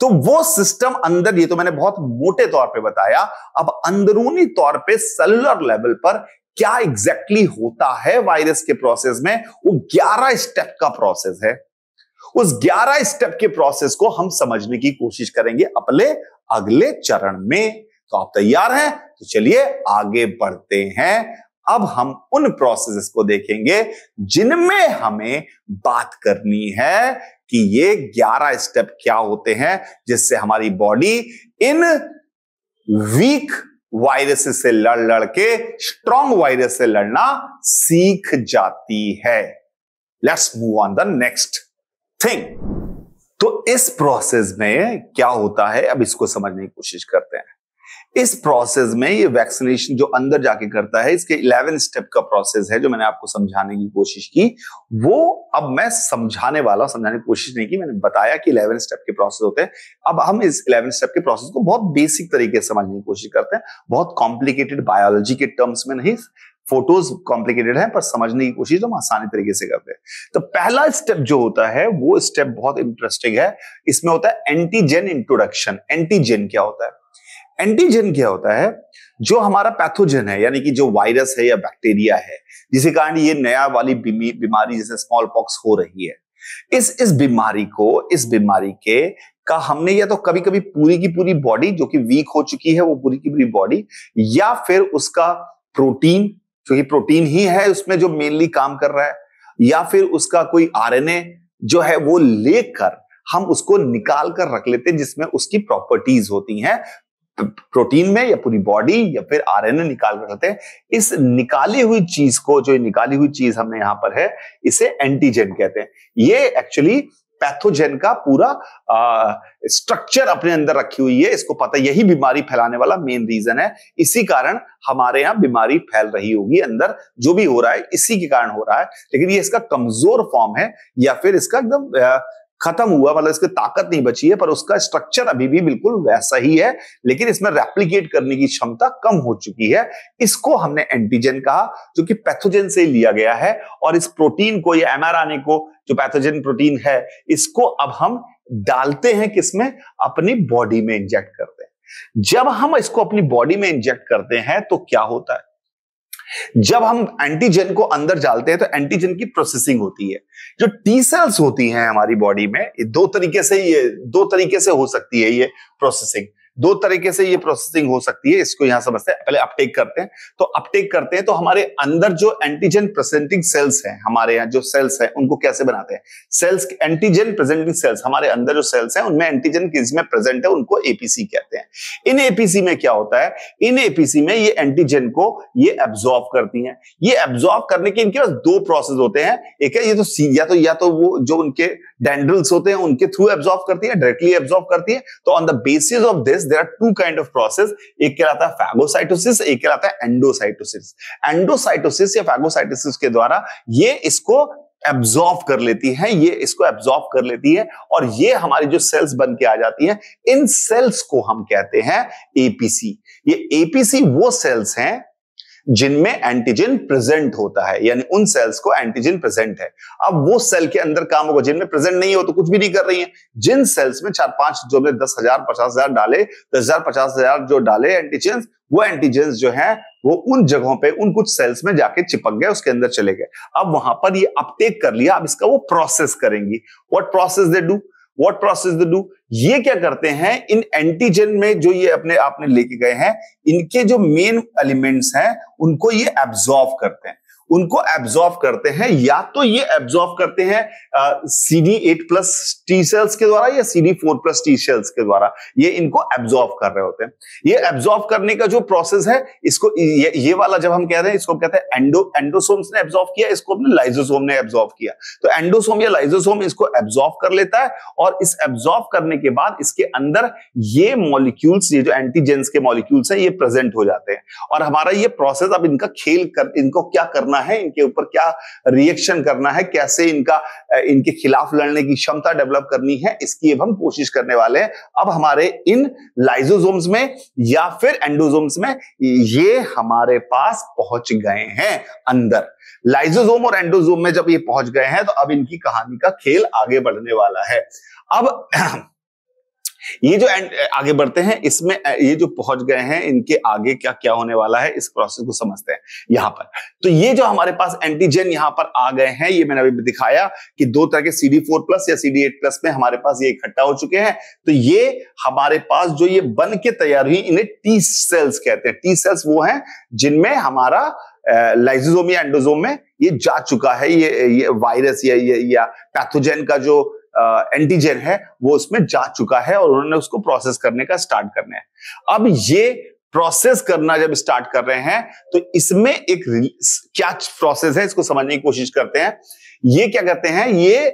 तो वो सिस्टम अंदर ये तो मैंने बहुत मोटे तौर पे बताया अब अंदरूनी तौर पे सेलुलर लेवल पर क्या एग्जैक्टली exactly होता है वायरस के प्रोसेस में वो 11 स्टेप का प्रोसेस है उस 11 स्टेप के प्रोसेस को हम समझने की कोशिश करेंगे अपने अगले चरण में तो आप तैयार हैं तो चलिए आगे बढ़ते हैं अब हम उन प्रोसेस को देखेंगे जिनमें हमें बात करनी है कि ये 11 स्टेप क्या होते हैं जिससे हमारी बॉडी इन वीक वायरस से लड़ लड़ के स्ट्रॉन्ग वायरस से लड़ना सीख जाती है let's move on the next thing तो इस प्रोसेस में क्या होता है अब इसको समझने की कोशिश करते हैं इस प्रोसेस में ये वैक्सीनेशन जो अंदर जाके करता है इसके इलेवन स्टेप का प्रोसेस है जो मैंने आपको समझाने की कोशिश की वो अब मैं समझाने वाला समझाने की कोशिश नहीं की मैंने बताया कि इलेवन स्टेप के प्रोसेस होते हैं अब हम इस इलेवन स्टेप के प्रोसेस को बहुत बेसिक तरीके से समझने की कोशिश करते हैं बहुत कॉम्प्लिकेटेड बायोलॉजी के टर्म्स में नहीं फोटोज कॉम्प्लिकेटेड है पर समझने की कोशिश हम आसानी तरीके से करते हैं तो पहला स्टेप जो होता है वो स्टेप बहुत इंटरेस्टिंग है इसमें होता है एंटीजेन इंट्रोडक्शन एंटीजेन क्या होता है एंटीजन क्या होता है जो हमारा पैथोजन है यानी कि जो वायरस है या बैक्टीरिया है जिसके कारण ये नया वाली बीमारी जैसे स्मॉल पॉक्स हो रही है इस इस बीमारी को इस बीमारी के का हमने या तो कभी कभी पूरी की पूरी बॉडी जो कि वीक हो चुकी है वो पूरी की पूरी बॉडी या फिर उसका प्रोटीन क्योंकि प्रोटीन ही है उसमें जो मेनली काम कर रहा है या फिर उसका कोई आरएनए जो है वो लेकर हम उसको निकाल कर रख लेते हैं जिसमें उसकी प्रॉपर्टीज होती हैं प्रोटीन में या पूरी बॉडी या फिर आरएनए निकाल कर रखते हैं इस निकाली हुई चीज को जो निकाली हुई चीज हमने यहां पर है इसे एंटीजन कहते हैं ये एक्चुअली पैथोजेन का पूरा स्ट्रक्चर अपने अंदर रखी हुई है इसको पता यही बीमारी फैलाने वाला मेन रीजन है इसी कारण हमारे यहाँ बीमारी फैल रही होगी अंदर जो भी हो रहा है इसी के कारण हो रहा है लेकिन ये इसका कमजोर फॉर्म है या फिर इसका एकदम खत्म हुआ मतलब इसकी ताकत नहीं बची है पर उसका स्ट्रक्चर अभी भी बिल्कुल वैसा ही है लेकिन इसमें रेप्लीकेट करने की क्षमता कम हो चुकी है इसको हमने एंटीजन कहा जो कि पैथोजन से लिया गया है और इस प्रोटीन को या एमआरआरएनए को जो पैथोजन प्रोटीन है इसको अब हम डालते हैं किसमें अपनी बॉडी में इंजेक्ट करते हैं जब हम इसको अपनी बॉडी में इंजेक्ट करते हैं तो क्या होता है जब हम एंटीजन को अंदर डालते हैं तो एंटीजन की प्रोसेसिंग होती है जो टी सेल्स होती हैं हमारी बॉडी में दो तरीके से ये दो तरीके से हो सकती है ये प्रोसेसिंग दो तरीके से ये प्रोसेसिंग हो सकती है इसको यहां समझते हैं पहले अपटेक करते हैं तो अपटेक करते हैं तो हमारे अंदर जो एंटीजन प्रेजेंटिंग सेल्स हैं हमारे यहाँ जो सेल्स हैं उनको कैसे बनाते हैं सेल्स एंटीजन प्रेजेंटिंग सेल्स हमारे अंदर जो सेल्स हैं उनमें एंटीजन किसमें प्रेजेंट है उनको एपीसी कहते हैं इन एपीसी में क्या होता है इन एपीसी में ये एंटीजन को ये एब्जॉर्व करती है ये एब्जॉर्व करने के इनके पास दो प्रोसेस होते हैं एक है ये तो या तो या तो वो जो उनके डेंड्रल्स होते हैं उनके थ्रू एब्जॉर्व करती तो है डायरेक्टली एब्जॉर्व करती है तो on the basis of this there are two kind of process एक कहलाता है फैगोसाइटोसिस एक कहलाता है एंडोसाइटोसिस एंडोसाइटोसिस या फैगोसाइटोसिस के द्वारा ये इसको एब्जॉर्व कर लेती है ये इसको एब्जॉर्व कर लेती है और ये हमारी जो सेल्स बन के आ जाती हैं इन सेल्स को हम कहते हैं एपीसी ये एपीसी वो सेल्स हैं जिनमें एंटीजन प्रेजेंट होता है यानी उन सेल्स को एंटीजन प्रेजेंट है अब वो सेल के अंदर काम होगा जिनमें प्रेजेंट नहीं हो तो कुछ भी नहीं कर रही है जिन सेल्स में चार पांच जो हमने दस हजार पचास हजार डाले दस हजार पचास हजार जो डाले एंटीजेंस वो एंटीजेंस जो है वो उन जगहों पे उन कुछ सेल्स में जाके चिपक गए उसके अंदर चले गए अब वहां पर ये अपटेक कर लिया अब इसका वो प्रोसेस करेंगी what process they do what process the do ये क्या करते हैं इन एंटीजन में जो ये अपने आपने लेके गए हैं इनके जो मेन एलिमेंट्स हैं उनको ये एब्जॉर्व करते हैं उनको एब्जॉर्व करते हैं या तो ये एब्जॉर्व करते हैं C D eight plus T cells के द्वारा या C D four plus T cells के द्वारा ये इनको एब्जॉर्व कर रहे होते हैं ये एब्जॉर्व करने का जो प्रोसेस है इसको ये, ये वाला जब हम कह रहे हैं इसको कहते हैं एंडो एंडोसोम्स ने एब्जॉर्व किया इसको अपने लाइजोसोम ने एब्जॉर्व किया तो एंडोसोम या लाइजोसोम इसको एब्जॉर्व कर लेता है और इस एब्जॉर्व करने के बाद इसके अंदर ये मॉलिक्यूल्स ये जो एंटीजेंस के मॉलिक्यूल्स हैं ये प्रेजेंट हो जाते हैं और हमारा ये प्रोसेस अब इनका खेल कर इनको क्या करना करना है इनके ऊपर क्या रिएक्शन करना है कैसे इनका इनके खिलाफ लड़ने की क्षमता डेवलप करनी है इसकी अब हम कोशिश करने वाले हैं अब हमारे इन लाइजोजोम्स में या फिर एंडोजोम्स में ये हमारे पास पहुंच गए हैं अंदर लाइजोजोम और एंडोजोम में जब ये पहुंच गए हैं तो अब इनकी कहानी का खेल आगे बढ़ने वाला है अब ये जो आगे बढ़ते हैं इसमें ये जो पहुंच गए हैं इनके आगे क्या क्या होने वाला है इस प्रोसेस को समझते हैं यहां पर तो ये जो हमारे पास एंटीजन यहां पर आ गए हैं ये मैंने अभी दिखाया कि दो तरह के सी प्लस या सी प्लस में हमारे पास ये इकट्ठा हो चुके हैं तो ये हमारे पास जो ये बन के तैयार हुई इन्हें टी सेल्स कहते हैं टी सेल्स वो है जिनमें हमारा लाइजोजोम या एंडोजोम में ये जा चुका है ये ये वायरस या ये या पैथोजेन का जो एंटीजन है वो उसमें जा चुका है और उन्होंने उसको प्रोसेस करने का स्टार्ट करना है अब ये प्रोसेस करना जब स्टार्ट कर रहे हैं तो इसमें एक क्या प्रोसेस है इसको समझने की कोशिश करते हैं ये क्या करते हैं ये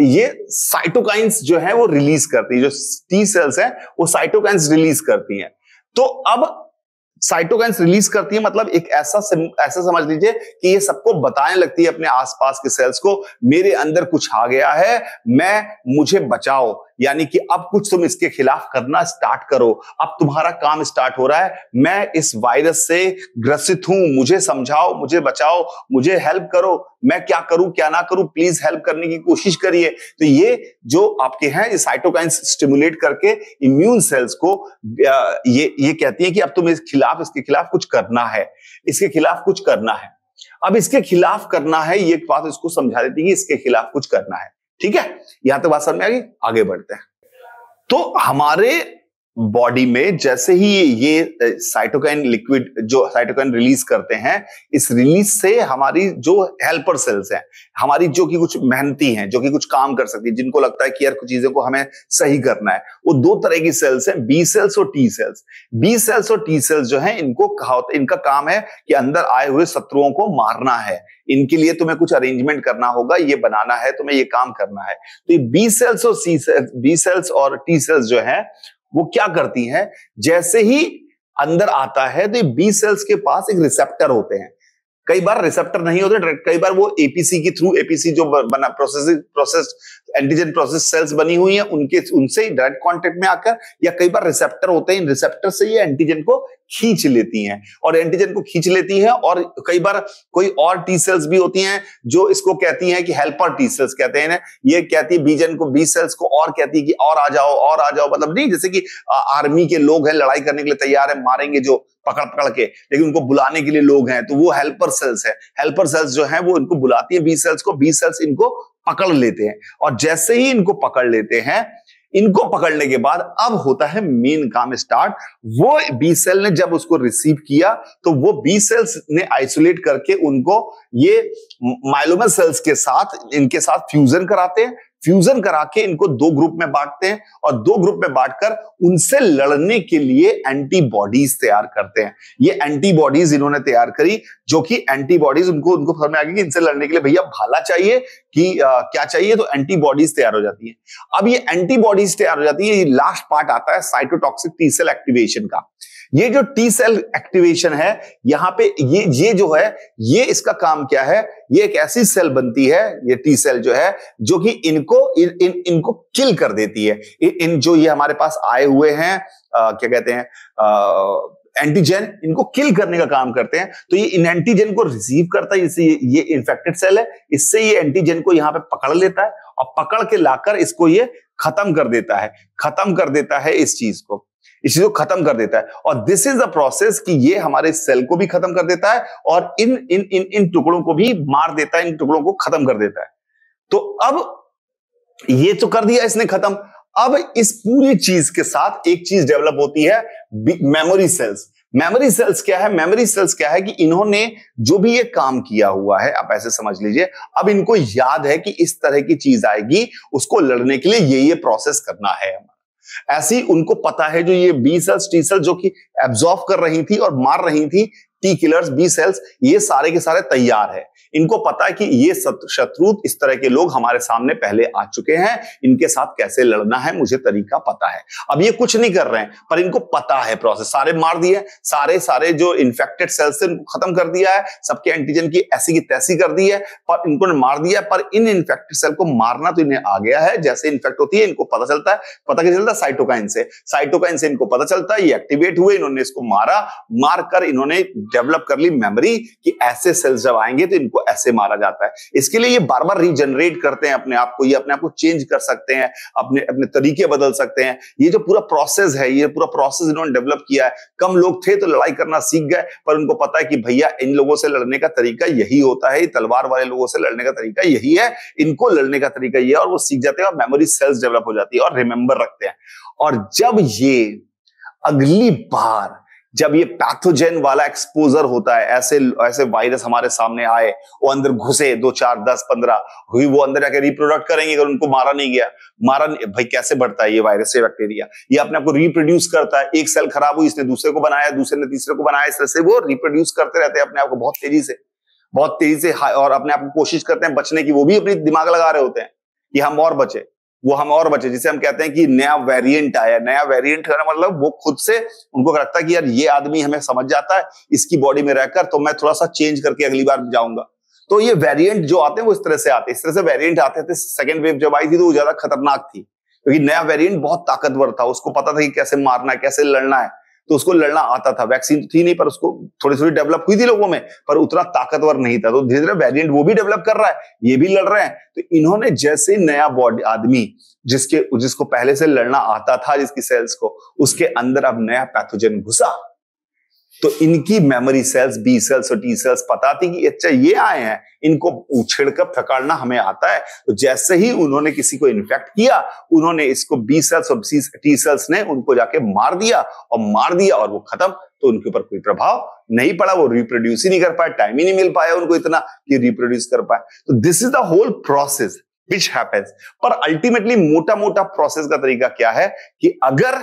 ये साइटोकाइंस जो है वो रिलीज करती है जो टी सेल्स है वो साइटोकाइंस रिलीज करती हैं तो अब साइटोकाइंस रिलीज करती है मतलब एक ऐसा सम, ऐसा समझ लीजिए कि ये सबको बताने लगती है अपने आसपास के सेल्स को मेरे अंदर कुछ आ गया है मैं मुझे बचाओ यानी कि अब कुछ तुम इसके खिलाफ करना स्टार्ट करो अब तुम्हारा काम स्टार्ट हो रहा है मैं इस वायरस से ग्रसित हूं मुझे समझाओ मुझे बचाओ मुझे हेल्प करो मैं क्या करूं क्या ना करूं प्लीज हेल्प करने की कोशिश करिए तो ये जो आपके हैं ये साइटोकाइन स्टिमुलेट करके इम्यून सेल्स को ये ये कहती है कि अब तुम इस खिलाफ इसके खिलाफ कुछ करना है इसके खिलाफ कुछ करना है अब इसके खिलाफ करना है ये बात इसको समझा देती है कि इसके खिलाफ कुछ करना है ठीक है यहां तक तो बात समझ में आ गई आगे बढ़ते हैं तो हमारे बॉडी में जैसे ही ये साइटोकाइन लिक्विड जो साइटोकाइन रिलीज करते हैं इस रिलीज से हमारी जो हेल्पर सेल्स हैं हमारी जो कि कुछ मेहनती हैं जो कि कुछ काम कर सकती है जिनको लगता है कि यार कुछ चीजों को हमें सही करना है वो दो तरह की सेल्स हैं बी सेल्स और टी सेल्स बी सेल्स और टी सेल्स जो है इनको कहा इनका काम है कि अंदर आए हुए शत्रुओं को मारना है इनके लिए तुम्हें कुछ अरेंजमेंट करना होगा ये बनाना है तुम्हें ये काम करना है तो ये बी सेल्स और सी सेल्स बी सेल्स और टी सेल्स जो है वो क्या करती हैं जैसे ही अंदर आता है तो बी सेल्स के पास एक रिसेप्टर होते हैं कई बार रिसेप्टर नहीं होते कई बार वो एपीसी के थ्रू एपीसी जो बना process process antigen process cells बनी हुई है उनके उनसे डायरेक्ट कांटेक्ट में आकर या कई बार रिसेप्टर होते हैं इन रिसेप्टर से ये एंटीजन को खींच लेती हैं और एंटीजन को खींच लेती है और कई बार कोई और टी सेल्स भी होती हैं जो इसको कहती हैं कि हेल्पर टी सेल्स कहते हैं ये कहती है बीजन को बी सेल्स को और कहती है कि और आ जाओ और आ जाओ मतलब नहीं जैसे कि आर्मी के लोग हैं लड़ाई करने के लिए तैयार है मारेंगे जो पकड़ पकड़ के लेकिन उनको बुलाने के लिए लोग हैं तो वो हेल्पर सेल्स है हेल्पर सेल्स जो है वो इनको बुलाती है बी सेल्स को बी सेल्स इनको पकड़ लेते हैं और जैसे ही इनको पकड़ लेते हैं इनको पकड़ने के बाद अब होता है मेन काम स्टार्ट वो बी सेल ने जब उसको रिसीव किया तो वो बी सेल्स ने आइसोलेट करके उनको ये माइलोमा सेल्स के साथ इनके साथ फ्यूजन कराते हैं फ्यूजन करा के इनको दो ग्रुप में बांटते हैं और दो ग्रुप में बांटकर उनसे लड़ने के लिए एंटीबॉडीज तैयार करते हैं ये एंटीबॉडीज इन्होंने तैयार करी जो कि एंटीबॉडीज उनको उनको समझ में आ गई कि इनसे लड़ने के लिए भैया भाला चाहिए कि आ, क्या चाहिए तो एंटीबॉडीज तैयार हो जाती है अब ये एंटीबॉडीज तैयार हो जाती है लास्ट पार्ट आता है साइटोटॉक्सिक टी सेल एक्टिवेशन का ये जो टी सेल एक्टिवेशन है यहाँ पे ये ये जो है ये इसका काम क्या है ये एक ऐसी सेल बनती है ये टी सेल जो है जो कि इनको इन, इन इनको किल कर देती है इन, इन जो ये हमारे पास आए हुए हैं आ, क्या कहते हैं एंटीजन इनको किल करने का काम करते हैं तो ये इन एंटीजन को रिसीव करता है इससे ये, ये इन्फेक्टेड सेल है इससे ये एंटीजन को यहां पे पकड़ लेता है और पकड़ के लाकर इसको ये खत्म कर देता है खत्म कर देता है इस चीज को चीज को खत्म कर देता है और दिस इज द प्रोसेस कि ये हमारे सेल को भी खत्म कर देता है और इन इन इन इन टुकड़ों को भी मार देता है इन टुकड़ों को खत्म कर देता है तो अब ये तो कर दिया इसने खत्म अब इस पूरी चीज के साथ एक चीज डेवलप होती है मेमोरी सेल्स मेमोरी सेल्स क्या है मेमोरी सेल्स क्या है कि इन्होंने जो भी ये काम किया हुआ है आप ऐसे समझ लीजिए अब इनको याद है कि इस तरह की चीज आएगी उसको लड़ने के लिए ये ये प्रोसेस करना है हमारा ऐसी उनको पता है जो ये बी सेल्स टी सेल्स जो कि एब्जॉर्व कर रही थी और मार रही थी टी किलर्स बी सेल्स ये सारे के सारे तैयार है इनको पता है कि ये शत्रु इस तरह के लोग हमारे सामने पहले आ चुके हैं इनके साथ कैसे लड़ना है मुझे तरीका पता है अब ये कुछ नहीं कर रहे हैं पर इनको पता है प्रोसेस सारे मार दिए सारे सारे जो इन्फेक्टेड सेल्स से इनको खत्म कर दिया है सबके एंटीजन की ऐसी की तैसी कर दी है पर इनको मार दिया पर इन इन्फेक्टेड सेल को मारना तो इन्हें आ गया है जैसे इन्फेक्ट होती है इनको पता चलता है पता क्या चलता है साइटोकाइन से साइटोकाइन से इनको पता चलता है ये एक्टिवेट हुए इन्होंने इसको मारा मारकर इन्होंने डेवलप कर ली मेमोरी कि ऐसे सेल्स जब आएंगे तो इनको ऐसे मारा जाता है इसके लिए ये बार बार रीजनरेट करते हैं अपने आप को ये अपने आप को चेंज कर सकते हैं अपने अपने तरीके बदल सकते हैं ये जो पूरा प्रोसेस है ये पूरा प्रोसेस इन्होंने डेवलप किया है कम लोग थे तो लड़ाई करना सीख गए पर उनको पता है कि भैया इन लोगों से लड़ने का तरीका यही होता है तलवार वाले लोगों से लड़ने का तरीका यही है इनको लड़ने का तरीका ये है और वो सीख जाते हैं और मेमोरी सेल्स डेवलप हो जाती है और रिमेंबर रखते हैं और जब ये अगली बार जब ये पैथोजेन वाला एक्सपोजर होता है ऐसे ऐसे वायरस हमारे सामने आए वो अंदर घुसे दो चार दस पंद्रह हुई वो अंदर जाके रिप्रोडक्ट करेंगे अगर उनको मारा नहीं गया मारा नहीं, भाई कैसे बढ़ता है ये वायरस ये बैक्टीरिया ये अपने आपको रिप्रोड्यूस करता है एक सेल खराब हुई इसने दूसरे को बनाया दूसरे ने तीसरे को बनाया इस तरह से वो रिप्रोड्यूस करते रहते हैं अपने आपको बहुत तेजी से बहुत तेजी से और अपने आप को कोशिश करते हैं बचने की वो भी अपनी दिमाग लगा रहे होते हैं कि हम और बचे वो हम और बचे जिसे हम कहते हैं कि नया वेरिएंट आया नया वेरिएंट का मतलब वो खुद से उनको लगता है कि यार ये आदमी हमें समझ जाता है इसकी बॉडी में रहकर तो मैं थोड़ा सा चेंज करके अगली बार जाऊंगा तो ये वेरिएंट जो आते हैं वो इस तरह से आते हैं इस तरह से वेरिएंट आते थे सेकेंड वेव जब आई थी तो वो ज्यादा खतरनाक थी क्योंकि नया वेरियंट बहुत ताकतवर था उसको पता था कि कैसे मारना है कैसे लड़ना है तो उसको लड़ना आता था वैक्सीन थी नहीं पर उसको थोड़ी थोड़ी डेवलप हुई थी लोगों में पर उतना ताकतवर नहीं था तो धीरे धीरे वेरियंट वो भी डेवलप कर रहा है ये भी लड़ रहे हैं तो इन्होंने जैसे नया बॉडी आदमी जिसके जिसको पहले से लड़ना आता था जिसकी सेल्स को उसके अंदर अब नया पैथोजन घुसा तो इनकी मेमोरी सेल्स बी सेल्स और टी सेल्स पता थी कि अच्छा ये आए हैं इनको उछेड़ कर हमें आता है तो जैसे ही उन्होंने किसी को इन्फेक्ट किया उन्होंने इसको बी सेल्स और टी सेल्स ने उनको जाके मार दिया और मार दिया और वो खत्म तो उनके ऊपर कोई प्रभाव नहीं पड़ा वो रिप्रोड्यूस ही नहीं कर पाए टाइम ही नहीं मिल पाया उनको इतना कि रिप्रोड्यूस कर पाए तो this is the whole process which happens पर अल्टीमेटली मोटा मोटा प्रोसेस का तरीका क्या है कि अगर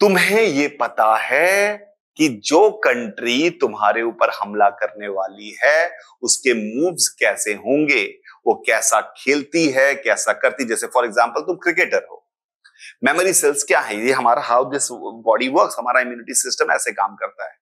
तुम्हें ये पता है कि जो कंट्री तुम्हारे ऊपर हमला करने वाली है उसके मूव्स कैसे होंगे वो कैसा खेलती है कैसा करती जैसे फॉर एग्जाम्पल तुम क्रिकेटर हो मेमोरी सेल्स क्या है ये हमारा हाउ दिस बॉडी वर्क हमारा इम्यूनिटी सिस्टम ऐसे काम करता है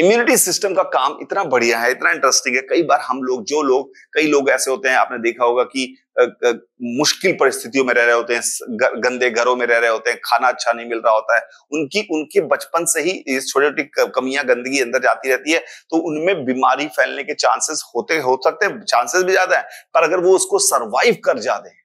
इम्यूनिटी सिस्टम का काम इतना बढ़िया है इतना इंटरेस्टिंग है कई बार हम लोग जो लोग कई लोग ऐसे होते हैं आपने देखा होगा कि मुश्किल परिस्थितियों में रह रहे होते हैं गंदे घरों में रह रहे होते हैं खाना अच्छा नहीं मिल रहा होता है उनकी उनके बचपन से ही छोटी छोटी कमियां गंदगी अंदर जाती रहती है तो उनमें बीमारी फैलने के चांसेस होते हो सकते हैं चांसेस भी ज्यादा है पर अगर वो उसको सर्वाइव कर जाते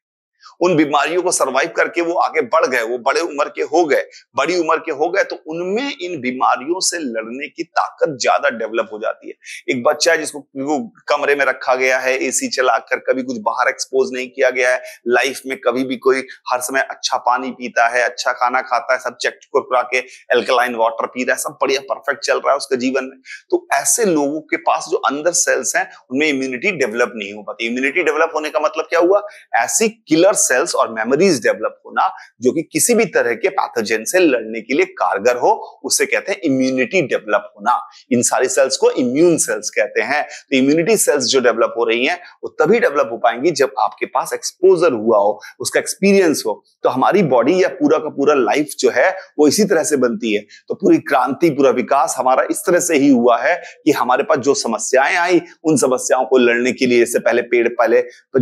उन बीमारियों को सरवाइव करके वो आगे बढ़ गए वो बड़े उम्र के हो गए बड़ी उम्र के हो गए तो उनमें इन बीमारियों से लड़ने की ताकत ज्यादा डेवलप हो जाती है एक बच्चा है जिसको वो कमरे में रखा गया है एसी चलाकर कभी कुछ बाहर एक्सपोज नहीं किया गया है लाइफ में कभी भी कोई हर समय अच्छा पानी पीता है अच्छा खाना खाता है सब चेक कुरकुरा के एल्कलाइन वाटर पी रहा है सब बढ़िया परफेक्ट चल रहा है उसके जीवन में तो ऐसे लोगों के पास जो अंदर सेल्स हैं उनमें इम्यूनिटी डेवलप नहीं हो पाती इम्यूनिटी डेवलप होने का मतलब क्या हुआ ऐसी किलर सेल्स और मेमोरीज डेवलप होना जो कि किसी भी तरह के पैथोजन से लड़ने के लिए कारगर हो उसे कहते हैं इम्यूनिटी डेवलप होना इन सारी सेल्स को इम्यून सेल्स कहते हैं तो इम्यूनिटी सेल्स जो डेवलप हो रही हैं वो तभी डेवलप हो पाएंगी जब आपके पास एक्सपोजर हुआ हो उसका एक्सपीरियंस हो तो हमारी बॉडी या पूरा का पूरा लाइफ जो है वो इसी तरह से बनती है तो पूरी क्रांति पूरा विकास हमारा इस तरह से ही हुआ है कि हमारे पास जो समस्याएं आई उन समस्याओं को लड़ने के लिए इससे पहले पेड़ पहले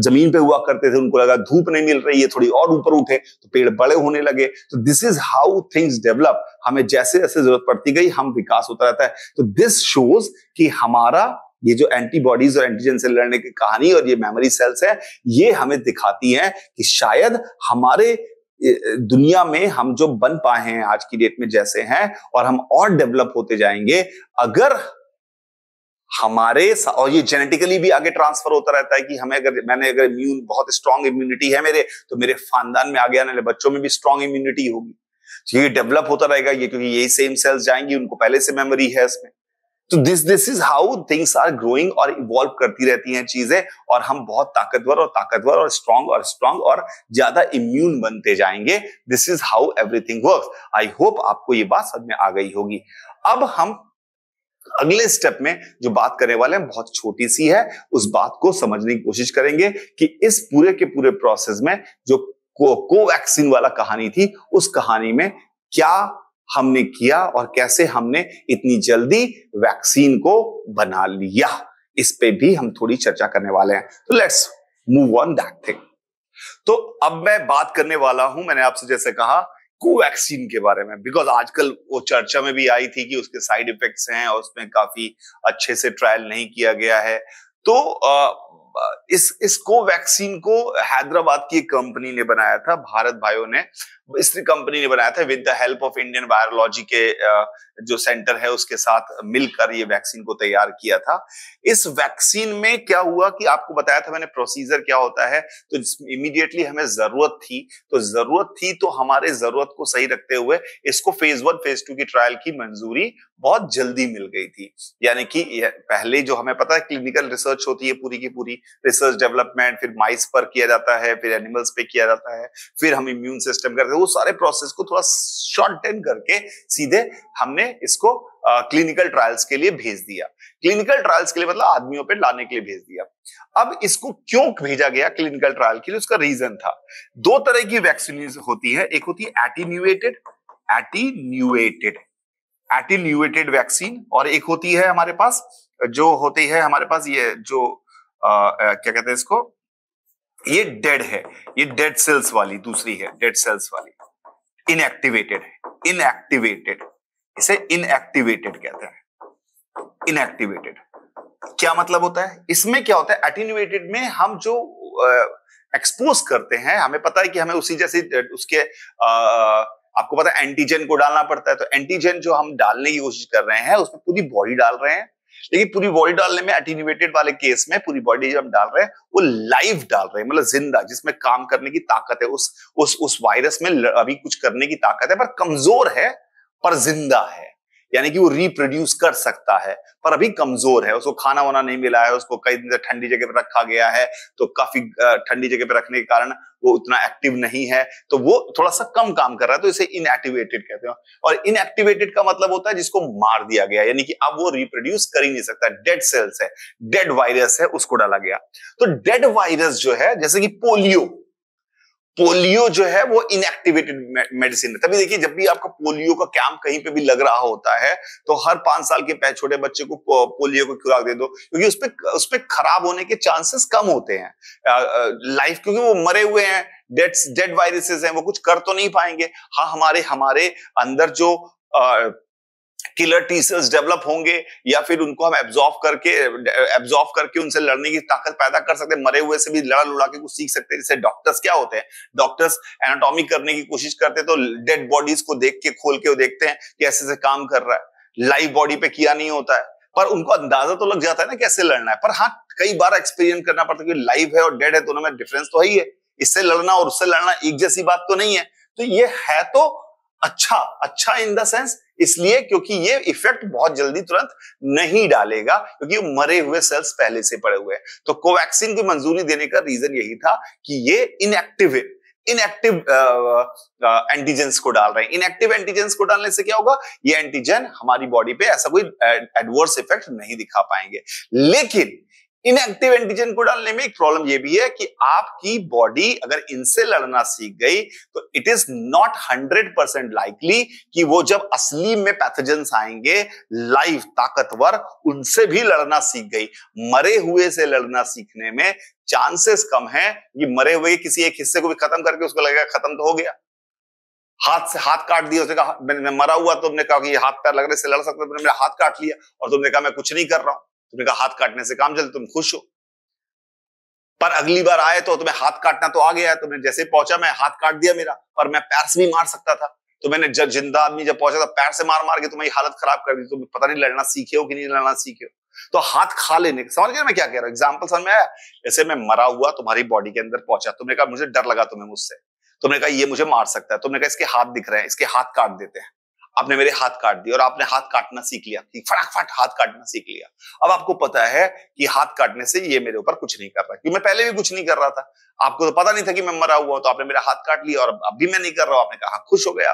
जमीन पे हुआ करते थे उनको लगा धूप नहीं मिल रही है थोड़ी और ऊपर उठे तो पेड़ बड़े होने लगे तो this is how things develop हमें जैसे जैसे जरूरत पड़ती गई हम विकास होता रहता है तो दिस शोज कि हमारा ये जो एंटीबॉडीज और एंटीजन से लड़ने की कहानी और ये मेमोरी सेल्स है ये हमें दिखाती है कि शायद हमारे दुनिया में हम जो बन पाए हैं आज की डेट में जैसे हैं और हम और डेवलप होते जाएंगे अगर हमारे और ये जेनेटिकली भी आगे ट्रांसफर होता रहता है कि हमें अगर मैंने अगर इम्यून बहुत स्ट्रांग इम्यूनिटी है मेरे तो मेरे खानदान में आगे आने वाले बच्चों में भी स्ट्रांग इम्यूनिटी होगी तो ये डेवलप होता रहेगा ये क्योंकि यही सेम सेल्स जाएंगी उनको पहले से मेमोरी है इसमें तो this this is how things are growing और इवॉल्व करती रहती हैं चीजें और हम बहुत ताकतवर और ताकतवर और स्ट्रांग और स्ट्रांग और ज्यादा इम्यून बनते जाएंगे this is how everything work I hope आपको ये बात समझ में आ गई होगी अब हम अगले स्टेप में जो बात करने वाले हैं बहुत छोटी सी है उस बात को समझने की कोशिश करेंगे कि इस पूरे के पूरे प्रोसेस में जो को कोवैक्सीन वाला कहानी थी उस कहानी में क्या हमने किया और कैसे हमने इतनी जल्दी वैक्सीन को बना लिया इस पे भी हम थोड़ी चर्चा करने वाले हैं तो let's move on that thing तो अब मैं बात करने वाला हूं मैंने आपसे जैसे कहा कोवैक्सीन के बारे में बिकॉज आजकल वो चर्चा में भी आई थी कि उसके साइड इफेक्ट्स हैं और उसमें काफी अच्छे से ट्रायल नहीं किया गया है तो इस इस कोवैक्सीन को हैदराबाद की एक कंपनी ने बनाया था भारत भाइयों ने इसी कंपनी ने बनाया था with the help of Indian virology के जो सेंटर है उसके साथ मिलकर ये वैक्सीन को तैयार किया था इस वैक्सीन में क्या हुआ कि आपको बताया था मैंने प्रोसीजर क्या होता है तो इमीडिएटली हमें जरूरत थी तो जरूरत थी तो हमारे जरूरत को सही रखते हुए इसको फेज वन फेज टू की ट्रायल की मंजूरी बहुत जल्दी मिल गई थी यानी कि पहले जो हमें पता है क्लिनिकल रिसर्च होती है पूरी की पूरी रिसर्च डेवलपमेंट फिर माइस पर किया जाता है फिर एनिमल्स पे किया जाता है फिर हम इम्यून सिस्टम करते रहे हो सारे प्रोसेस को थोड़ा शॉर्ट करके सीधे हमने इसको क्लिनिकल ट्रायल्स के लिए भेज दिया क्लिनिकल ट्रायल्स के लिए मतलब आदमियों पे लाने के लिए भेज दिया अब इसको क्यों भेजा गया क्लिनिकल ट्रायल के लिए उसका रीजन था दो तरह की वैक्सीन होती है एक होती है एटीन्यूएटेड एटीन्यूएटेड एटीन्यूएटेड वैक्सीन और एक होती है हमारे पास जो होती है हमारे पास ये जो आ, क्या कहते हैं इसको ये डेड है ये डेड सेल्स वाली दूसरी है डेड सेल्स वाली इनएक्टिवेटेड है इनएक्टिवेटेड इसे इनएक्टिवेटेड कहते हैं इनएक्टिवेटेड क्या मतलब होता है इसमें क्या होता है एटिन्यूएटेड में हम जो एक्सपोज करते हैं हमें पता है कि हमें उसी जैसे उसके आ, आपको पता है एंटीजन को डालना पड़ता है तो एंटीजन जो हम डालने की कोशिश कर रहे हैं उसमें पूरी बॉडी डाल रहे हैं लेकिन पूरी बॉडी डालने में एटीनिवेटेड वाले केस में पूरी बॉडी जो हम डाल रहे हैं वो लाइव डाल रहे हैं मतलब जिंदा जिसमें काम करने की ताकत है उस उस उस वायरस में अभी कुछ करने की ताकत है पर कमजोर है पर जिंदा है यानी कि वो रिप्रोड्यूस कर सकता है पर अभी कमजोर है उसको खाना वाना नहीं मिला है उसको कई दिन से ठंडी जगह पर रखा गया है तो काफी ठंडी जगह पर रखने के कारण वो उतना एक्टिव नहीं है तो वो थोड़ा सा कम काम कर रहा है तो इसे इनएक्टिवेटेड कहते हैं और इनएक्टिवेटेड का मतलब होता है जिसको मार दिया गया यानी कि अब वो रिप्रोड्यूस कर ही नहीं सकता डेड सेल्स है डेड वायरस है उसको डाला गया तो डेड वायरस जो है जैसे कि पोलियो पोलियो जो है वो इनएक्टिवेटेड मेडिसिन है तभी देखिए जब भी आपका पोलियो का कैंप कहीं पे भी लग रहा होता है तो हर पांच साल के छोटे बच्चे को पोलियो को खुराक दे दो क्योंकि उस पर उस पर खराब होने के चांसेस कम होते हैं लाइफ क्योंकि वो मरे हुए हैं डेड्स डेड वायरसेस हैं वो कुछ कर तो नहीं पाएंगे हाँ हमारे हमारे अंदर जो किलर टी सेल्स डेवलप होंगे या फिर उनको हम एब्जॉर्व करके एब्जॉर्व करके उनसे लड़ने की ताकत पैदा कर सकते हैं मरे हुए से भी लड़ा लुड़ा के कुछ सीख सकते हैं जैसे डॉक्टर्स क्या होते हैं डॉक्टर्स एनाटॉमी करने की कोशिश करते हैं तो डेड बॉडीज को देख के खोल के वो देखते हैं कि ऐसे ऐसे काम कर रहा है लाइव बॉडी पे किया नहीं होता है पर उनको अंदाजा तो लग जाता है ना कैसे लड़ना है पर हाँ कई बार एक्सपीरियंस करना पड़ता है कि लाइव है और डेड है दोनों में डिफरेंस तो है ही है इससे लड़ना और उससे लड़ना एक जैसी बात तो नहीं है तो ये है तो अच्छा अच्छा इन द सेंस इसलिए क्योंकि ये इफेक्ट बहुत जल्दी तुरंत नहीं डालेगा क्योंकि मरे हुए सेल्स पहले से पड़े हुए हैं तो कोवैक्सीन की मंजूरी देने का रीजन यही था कि ये इनएक्टिव है इनएक्टिव एंटीजेंस को डाल रहे हैं इनएक्टिव एंटीजेंस को डालने से क्या होगा ये एंटीजन हमारी बॉडी पे ऐसा कोई एडवर्स इफेक्ट नहीं दिखा पाएंगे लेकिन एक्टिव एंटीजन को डालने में एक प्रॉब्लम यह भी है कि आपकी बॉडी अगर इनसे लड़ना सीख गई तो it is not hundred percent likely कि वो जब असली में पैथोजेंस आएंगे लाइव ताकतवर उनसे भी लड़ना सीख गई मरे हुए से लड़ना सीखने में चांसेस कम है कि मरे हुए किसी एक हिस्से को भी खत्म करके उसको लगेगा खत्म तो हो गया हाथ से हाथ काट दिया उसने कहा मरा हुआ तुमने तो कहा कि हाथ पैर लग रहे से लड़ सकते तुमने तो मेरा हाथ काट लिया और तुमने कहा मैं कुछ नहीं कर रहा हूं तुमने तो कहा हाथ काटने से काम चल तुम खुश हो पर अगली बार आए तो तुम्हें हाथ काटना तो आ गया तुमने जैसे पहुंचा मैं हाथ काट दिया मेरा पर मैं पैर से भी मार सकता था तो मैंने जब जिंदा आदमी जब पहुंचा था तो पैर से मार मार के तुम्हारी हालत खराब कर दी तुम पता नहीं लड़ना सीखे हो कि नहीं लड़ना सीखे हो तो हाथ खा लेने समझ गया मैं क्या कह रहा हूं एग्जाम्पल समझ में आया जैसे मैं मरा हुआ तुम्हारी बॉडी के अंदर पहुंचा तुमने कहा मुझे डर लगा तुम्हें मुझसे तुमने कहा ये मुझे मार सकता है तुमने कहा इसके हाथ दिख रहे हैं इसके हाथ काट देते हैं आपने मेरे हाथ काट दिए और आपने हाथ काटना सीख लिया फटाफट हाथ काटना सीख लिया अब आपको पता है कि हाथ काटने से ये मेरे ऊपर कुछ नहीं कर रहा क्योंकि मैं पहले भी कुछ नहीं कर रहा था आपको तो पता नहीं था कि मैं मरा हुआ तो आपने मेरा हाथ काट लिया और अब भी मैं नहीं कर रहा हूं आपने कहा हाँ, खुश हो गया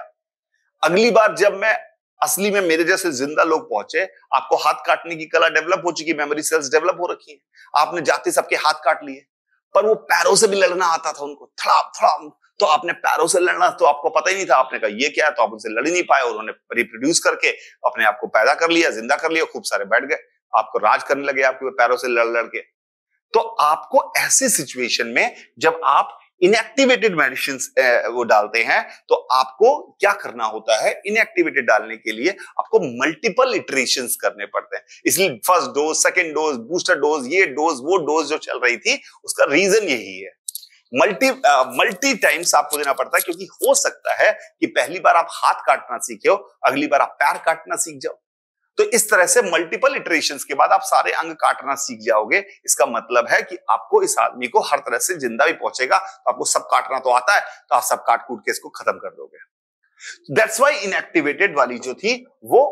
अगली बार जब मैं असली में मेरे जैसे जिंदा लोग पहुंचे आपको हाथ काटने की कला डेवलप हो चुकी मेमोरी सेल्स डेवलप हो रखी है आपने जाते सबके हाथ काट लिए पर वो पैरों से भी लड़ना आता था उनको थड़ा थड़ा तो आपने पैरों से लड़ना तो आपको पता ही नहीं था आपने कहा ये क्या है तो आप उनसे लड़ ही नहीं पाए उन्होंने रिप्रोड्यूस करके अपने आप को पैदा कर लिया जिंदा कर लिया खूब सारे बैठ गए आपको राज करने लगे आपके पैरों से लड़ लड़ के तो आपको ऐसे सिचुएशन में जब आप इनएक्टिवेटेड मेडिसिन वो डालते हैं तो आपको क्या करना होता है इनएक्टिवेटेड डालने के लिए आपको मल्टीपल इटरेशन करने पड़ते हैं इसलिए first dose second dose booster dose ये डोज वो डोज जो चल रही थी उसका रीजन यही है मल्टी मल्टी टाइम्स आपको देना पड़ता है क्योंकि हो सकता है कि पहली बार आप हाथ काटना सीखे हो अगली बार आप पैर काटना सीख जाओ तो इस तरह से मल्टीपल इटरेशन के बाद आप सारे अंग काटना सीख जाओगे इसका मतलब है कि आपको इस आदमी को हर तरह से जिंदा भी पहुंचेगा तो आपको सब काटना तो आता है तो आप सब काट कूट के इसको खत्म कर दोगे दैट्स वाई इनएक्टिवेटेड वाली जो थी वो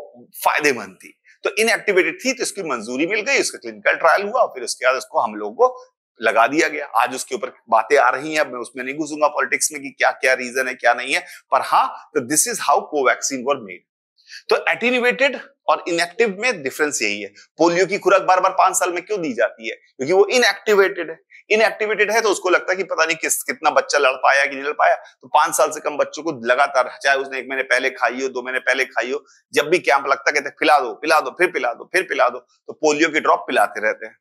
फायदेमंद थी तो इनएक्टिवेटेड थी तो इसकी मंजूरी मिल गई उसका क्लिनिकल ट्रायल हुआ फिर उसके बाद उसको हम लोगों को लगा दिया गया आज उसके ऊपर बातें आ रही हैं अब मैं उसमें नहीं घुसूंगा पॉलिटिक्स में कि क्या क्या रीजन है क्या नहीं है पर हाँ तो this is how Covaxin were made तो एटीनिवेटेड और इनएक्टिव में डिफरेंस यही है पोलियो की खुराक बार बार पांच साल में क्यों दी जाती है क्योंकि वो इनएक्टिवेटेड है इनएक्टिवेटेड है तो उसको लगता है कि पता नहीं किस कितना बच्चा लड़ पाया कि नहीं लड़ पाया तो पांच साल से कम बच्चों को लगातार चाहे उसने एक महीने पहले खाई हो दो महीने पहले खाई हो जब भी कैंप लगता कहते पिला दो पिला दो फिर पिला दो फिर पिला दो तो पोलियो के ड्रॉप पिलाते रहते हैं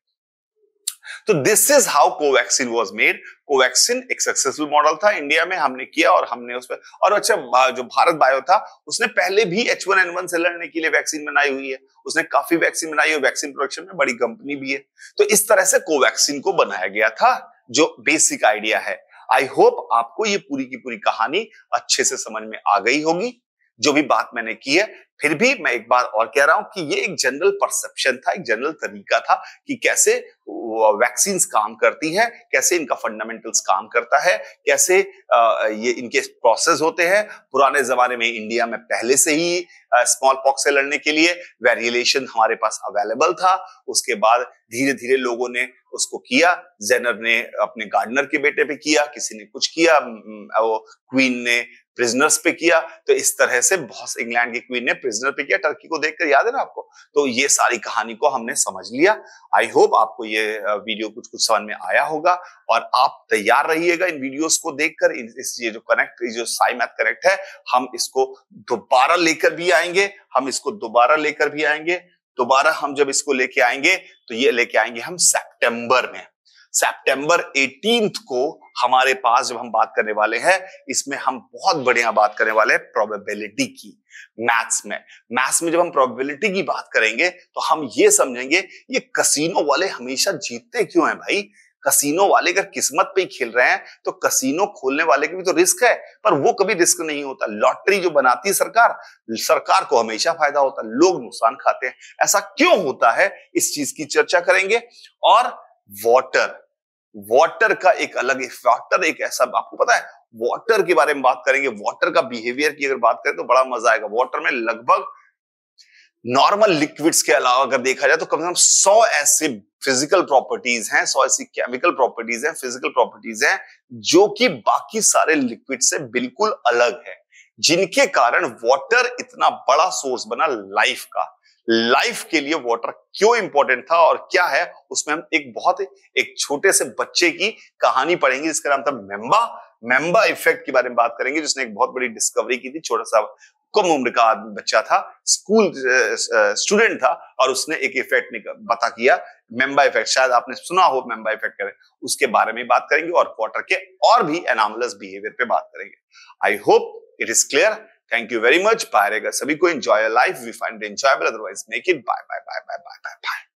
तो this is how Covaxin was made Covaxin एक सक्सेसफुल मॉडल था इंडिया में हमने किया और हमने उस पर और अच्छा जो भारत बायो था उसने पहले भी एच वन एन वन से लड़ने के लिए वैक्सीन बनाई हुई है उसने काफी वैक्सीन बनाई है वैक्सीन प्रोडक्शन में बड़ी कंपनी भी है तो इस तरह से कोवैक्सिन को बनाया गया था जो बेसिक आइडिया है आई होप आपको ये पूरी की पूरी कहानी अच्छे से समझ में आ गई होगी जो भी बात मैंने की है फिर भी मैं एक बार और कह रहा हूं कि ये एक जनरल परसेप्शन था एक जनरल तरीका था कि कैसे वैक्सीन काम करती हैं कैसे इनका फंडामेंटल्स काम करता है कैसे ये इनके प्रोसेस होते हैं पुराने जमाने में इंडिया में पहले से ही स्मॉल पॉक्स से लड़ने के लिए वेरिएशन हमारे पास अवेलेबल था उसके बाद धीरे धीरे लोगों ने उसको किया जेनर ने अपने गार्डनर के बेटे पे किया किसी ने कुछ किया वो क्वीन ने प्रिजनर्स पे किया तो इस तरह से बहुत इंग्लैंड की क्वीन ने प्रिजनर पे किया टर्की को देखकर याद है ना आपको तो ये सारी कहानी को हमने समझ लिया आई होप आपको ये वीडियो कुछ कुछ समझ में आया होगा और आप तैयार रहिएगा इन वीडियोस को देखकर इस ये जो कनेक्ट जो साई मैथ कनेक्ट है हम इसको दोबारा लेकर भी आएंगे हम इसको दोबारा लेकर भी आएंगे दोबारा हम जब इसको लेके आएंगे तो ये लेके आएंगे हम सेप्टेम्बर में सितंबर 18th को हमारे पास जब हम बात करने वाले हैं इसमें हम बहुत बढ़िया बात करने वाले हैं प्रोबेबिलिटी की मैथ्स में मैथ्स में जब हम प्रोबेबिलिटी की बात करेंगे तो हम ये समझेंगे ये कसिनो वाले हमेशा जीतते क्यों हैं भाई कसिनो वाले अगर किस्मत पे ही खेल रहे हैं तो कसिनो खोलने वाले की भी तो रिस्क है पर वो कभी रिस्क नहीं होता लॉटरी जो बनाती है सरकार सरकार को हमेशा फायदा होता है लोग नुकसान खाते हैं ऐसा क्यों होता है इस चीज की चर्चा करेंगे और वाटर वाटर का एक अलग फैक्टर एक ऐसा आपको पता है वाटर के बारे में बात करेंगे वाटर का बिहेवियर की अगर बात करें तो बड़ा मजा आएगा वाटर में लगभग नॉर्मल लिक्विड्स के अलावा अगर देखा जाए तो कम से कम सौ ऐसी फिजिकल प्रॉपर्टीज हैं सौ ऐसी केमिकल प्रॉपर्टीज हैं फिजिकल प्रॉपर्टीज हैं जो कि बाकी सारे लिक्विड से बिल्कुल अलग है जिनके कारण वाटर इतना बड़ा सोर्स बना लाइफ का लाइफ के लिए वाटर क्यों इंपॉर्टेंट था और क्या है उसमें हम एक बहुत एक छोटे से बच्चे की कहानी पढ़ेंगे जिसका नाम था मेम्बा मेम्बा इफेक्ट के बारे में बात करेंगे जिसने एक बहुत बड़ी डिस्कवरी की थी छोटा सा कम उम्र का आदमी बच्चा था स्कूल स्टूडेंट था और उसने एक इफेक्ट पता किया मेम्बा इफेक्ट शायद आपने सुना हो मेम्बा इफेक्ट करें उसके बारे में बात करेंगे और क्वार्टर के और भी एनामलस बिहेवियर पे बात करेंगे I hope it is clear Thank you very much. Bye, Rega. Sabhi ko enjoy your life. If you find it enjoyable, otherwise make it. Bye, bye, bye, bye, bye, bye, bye.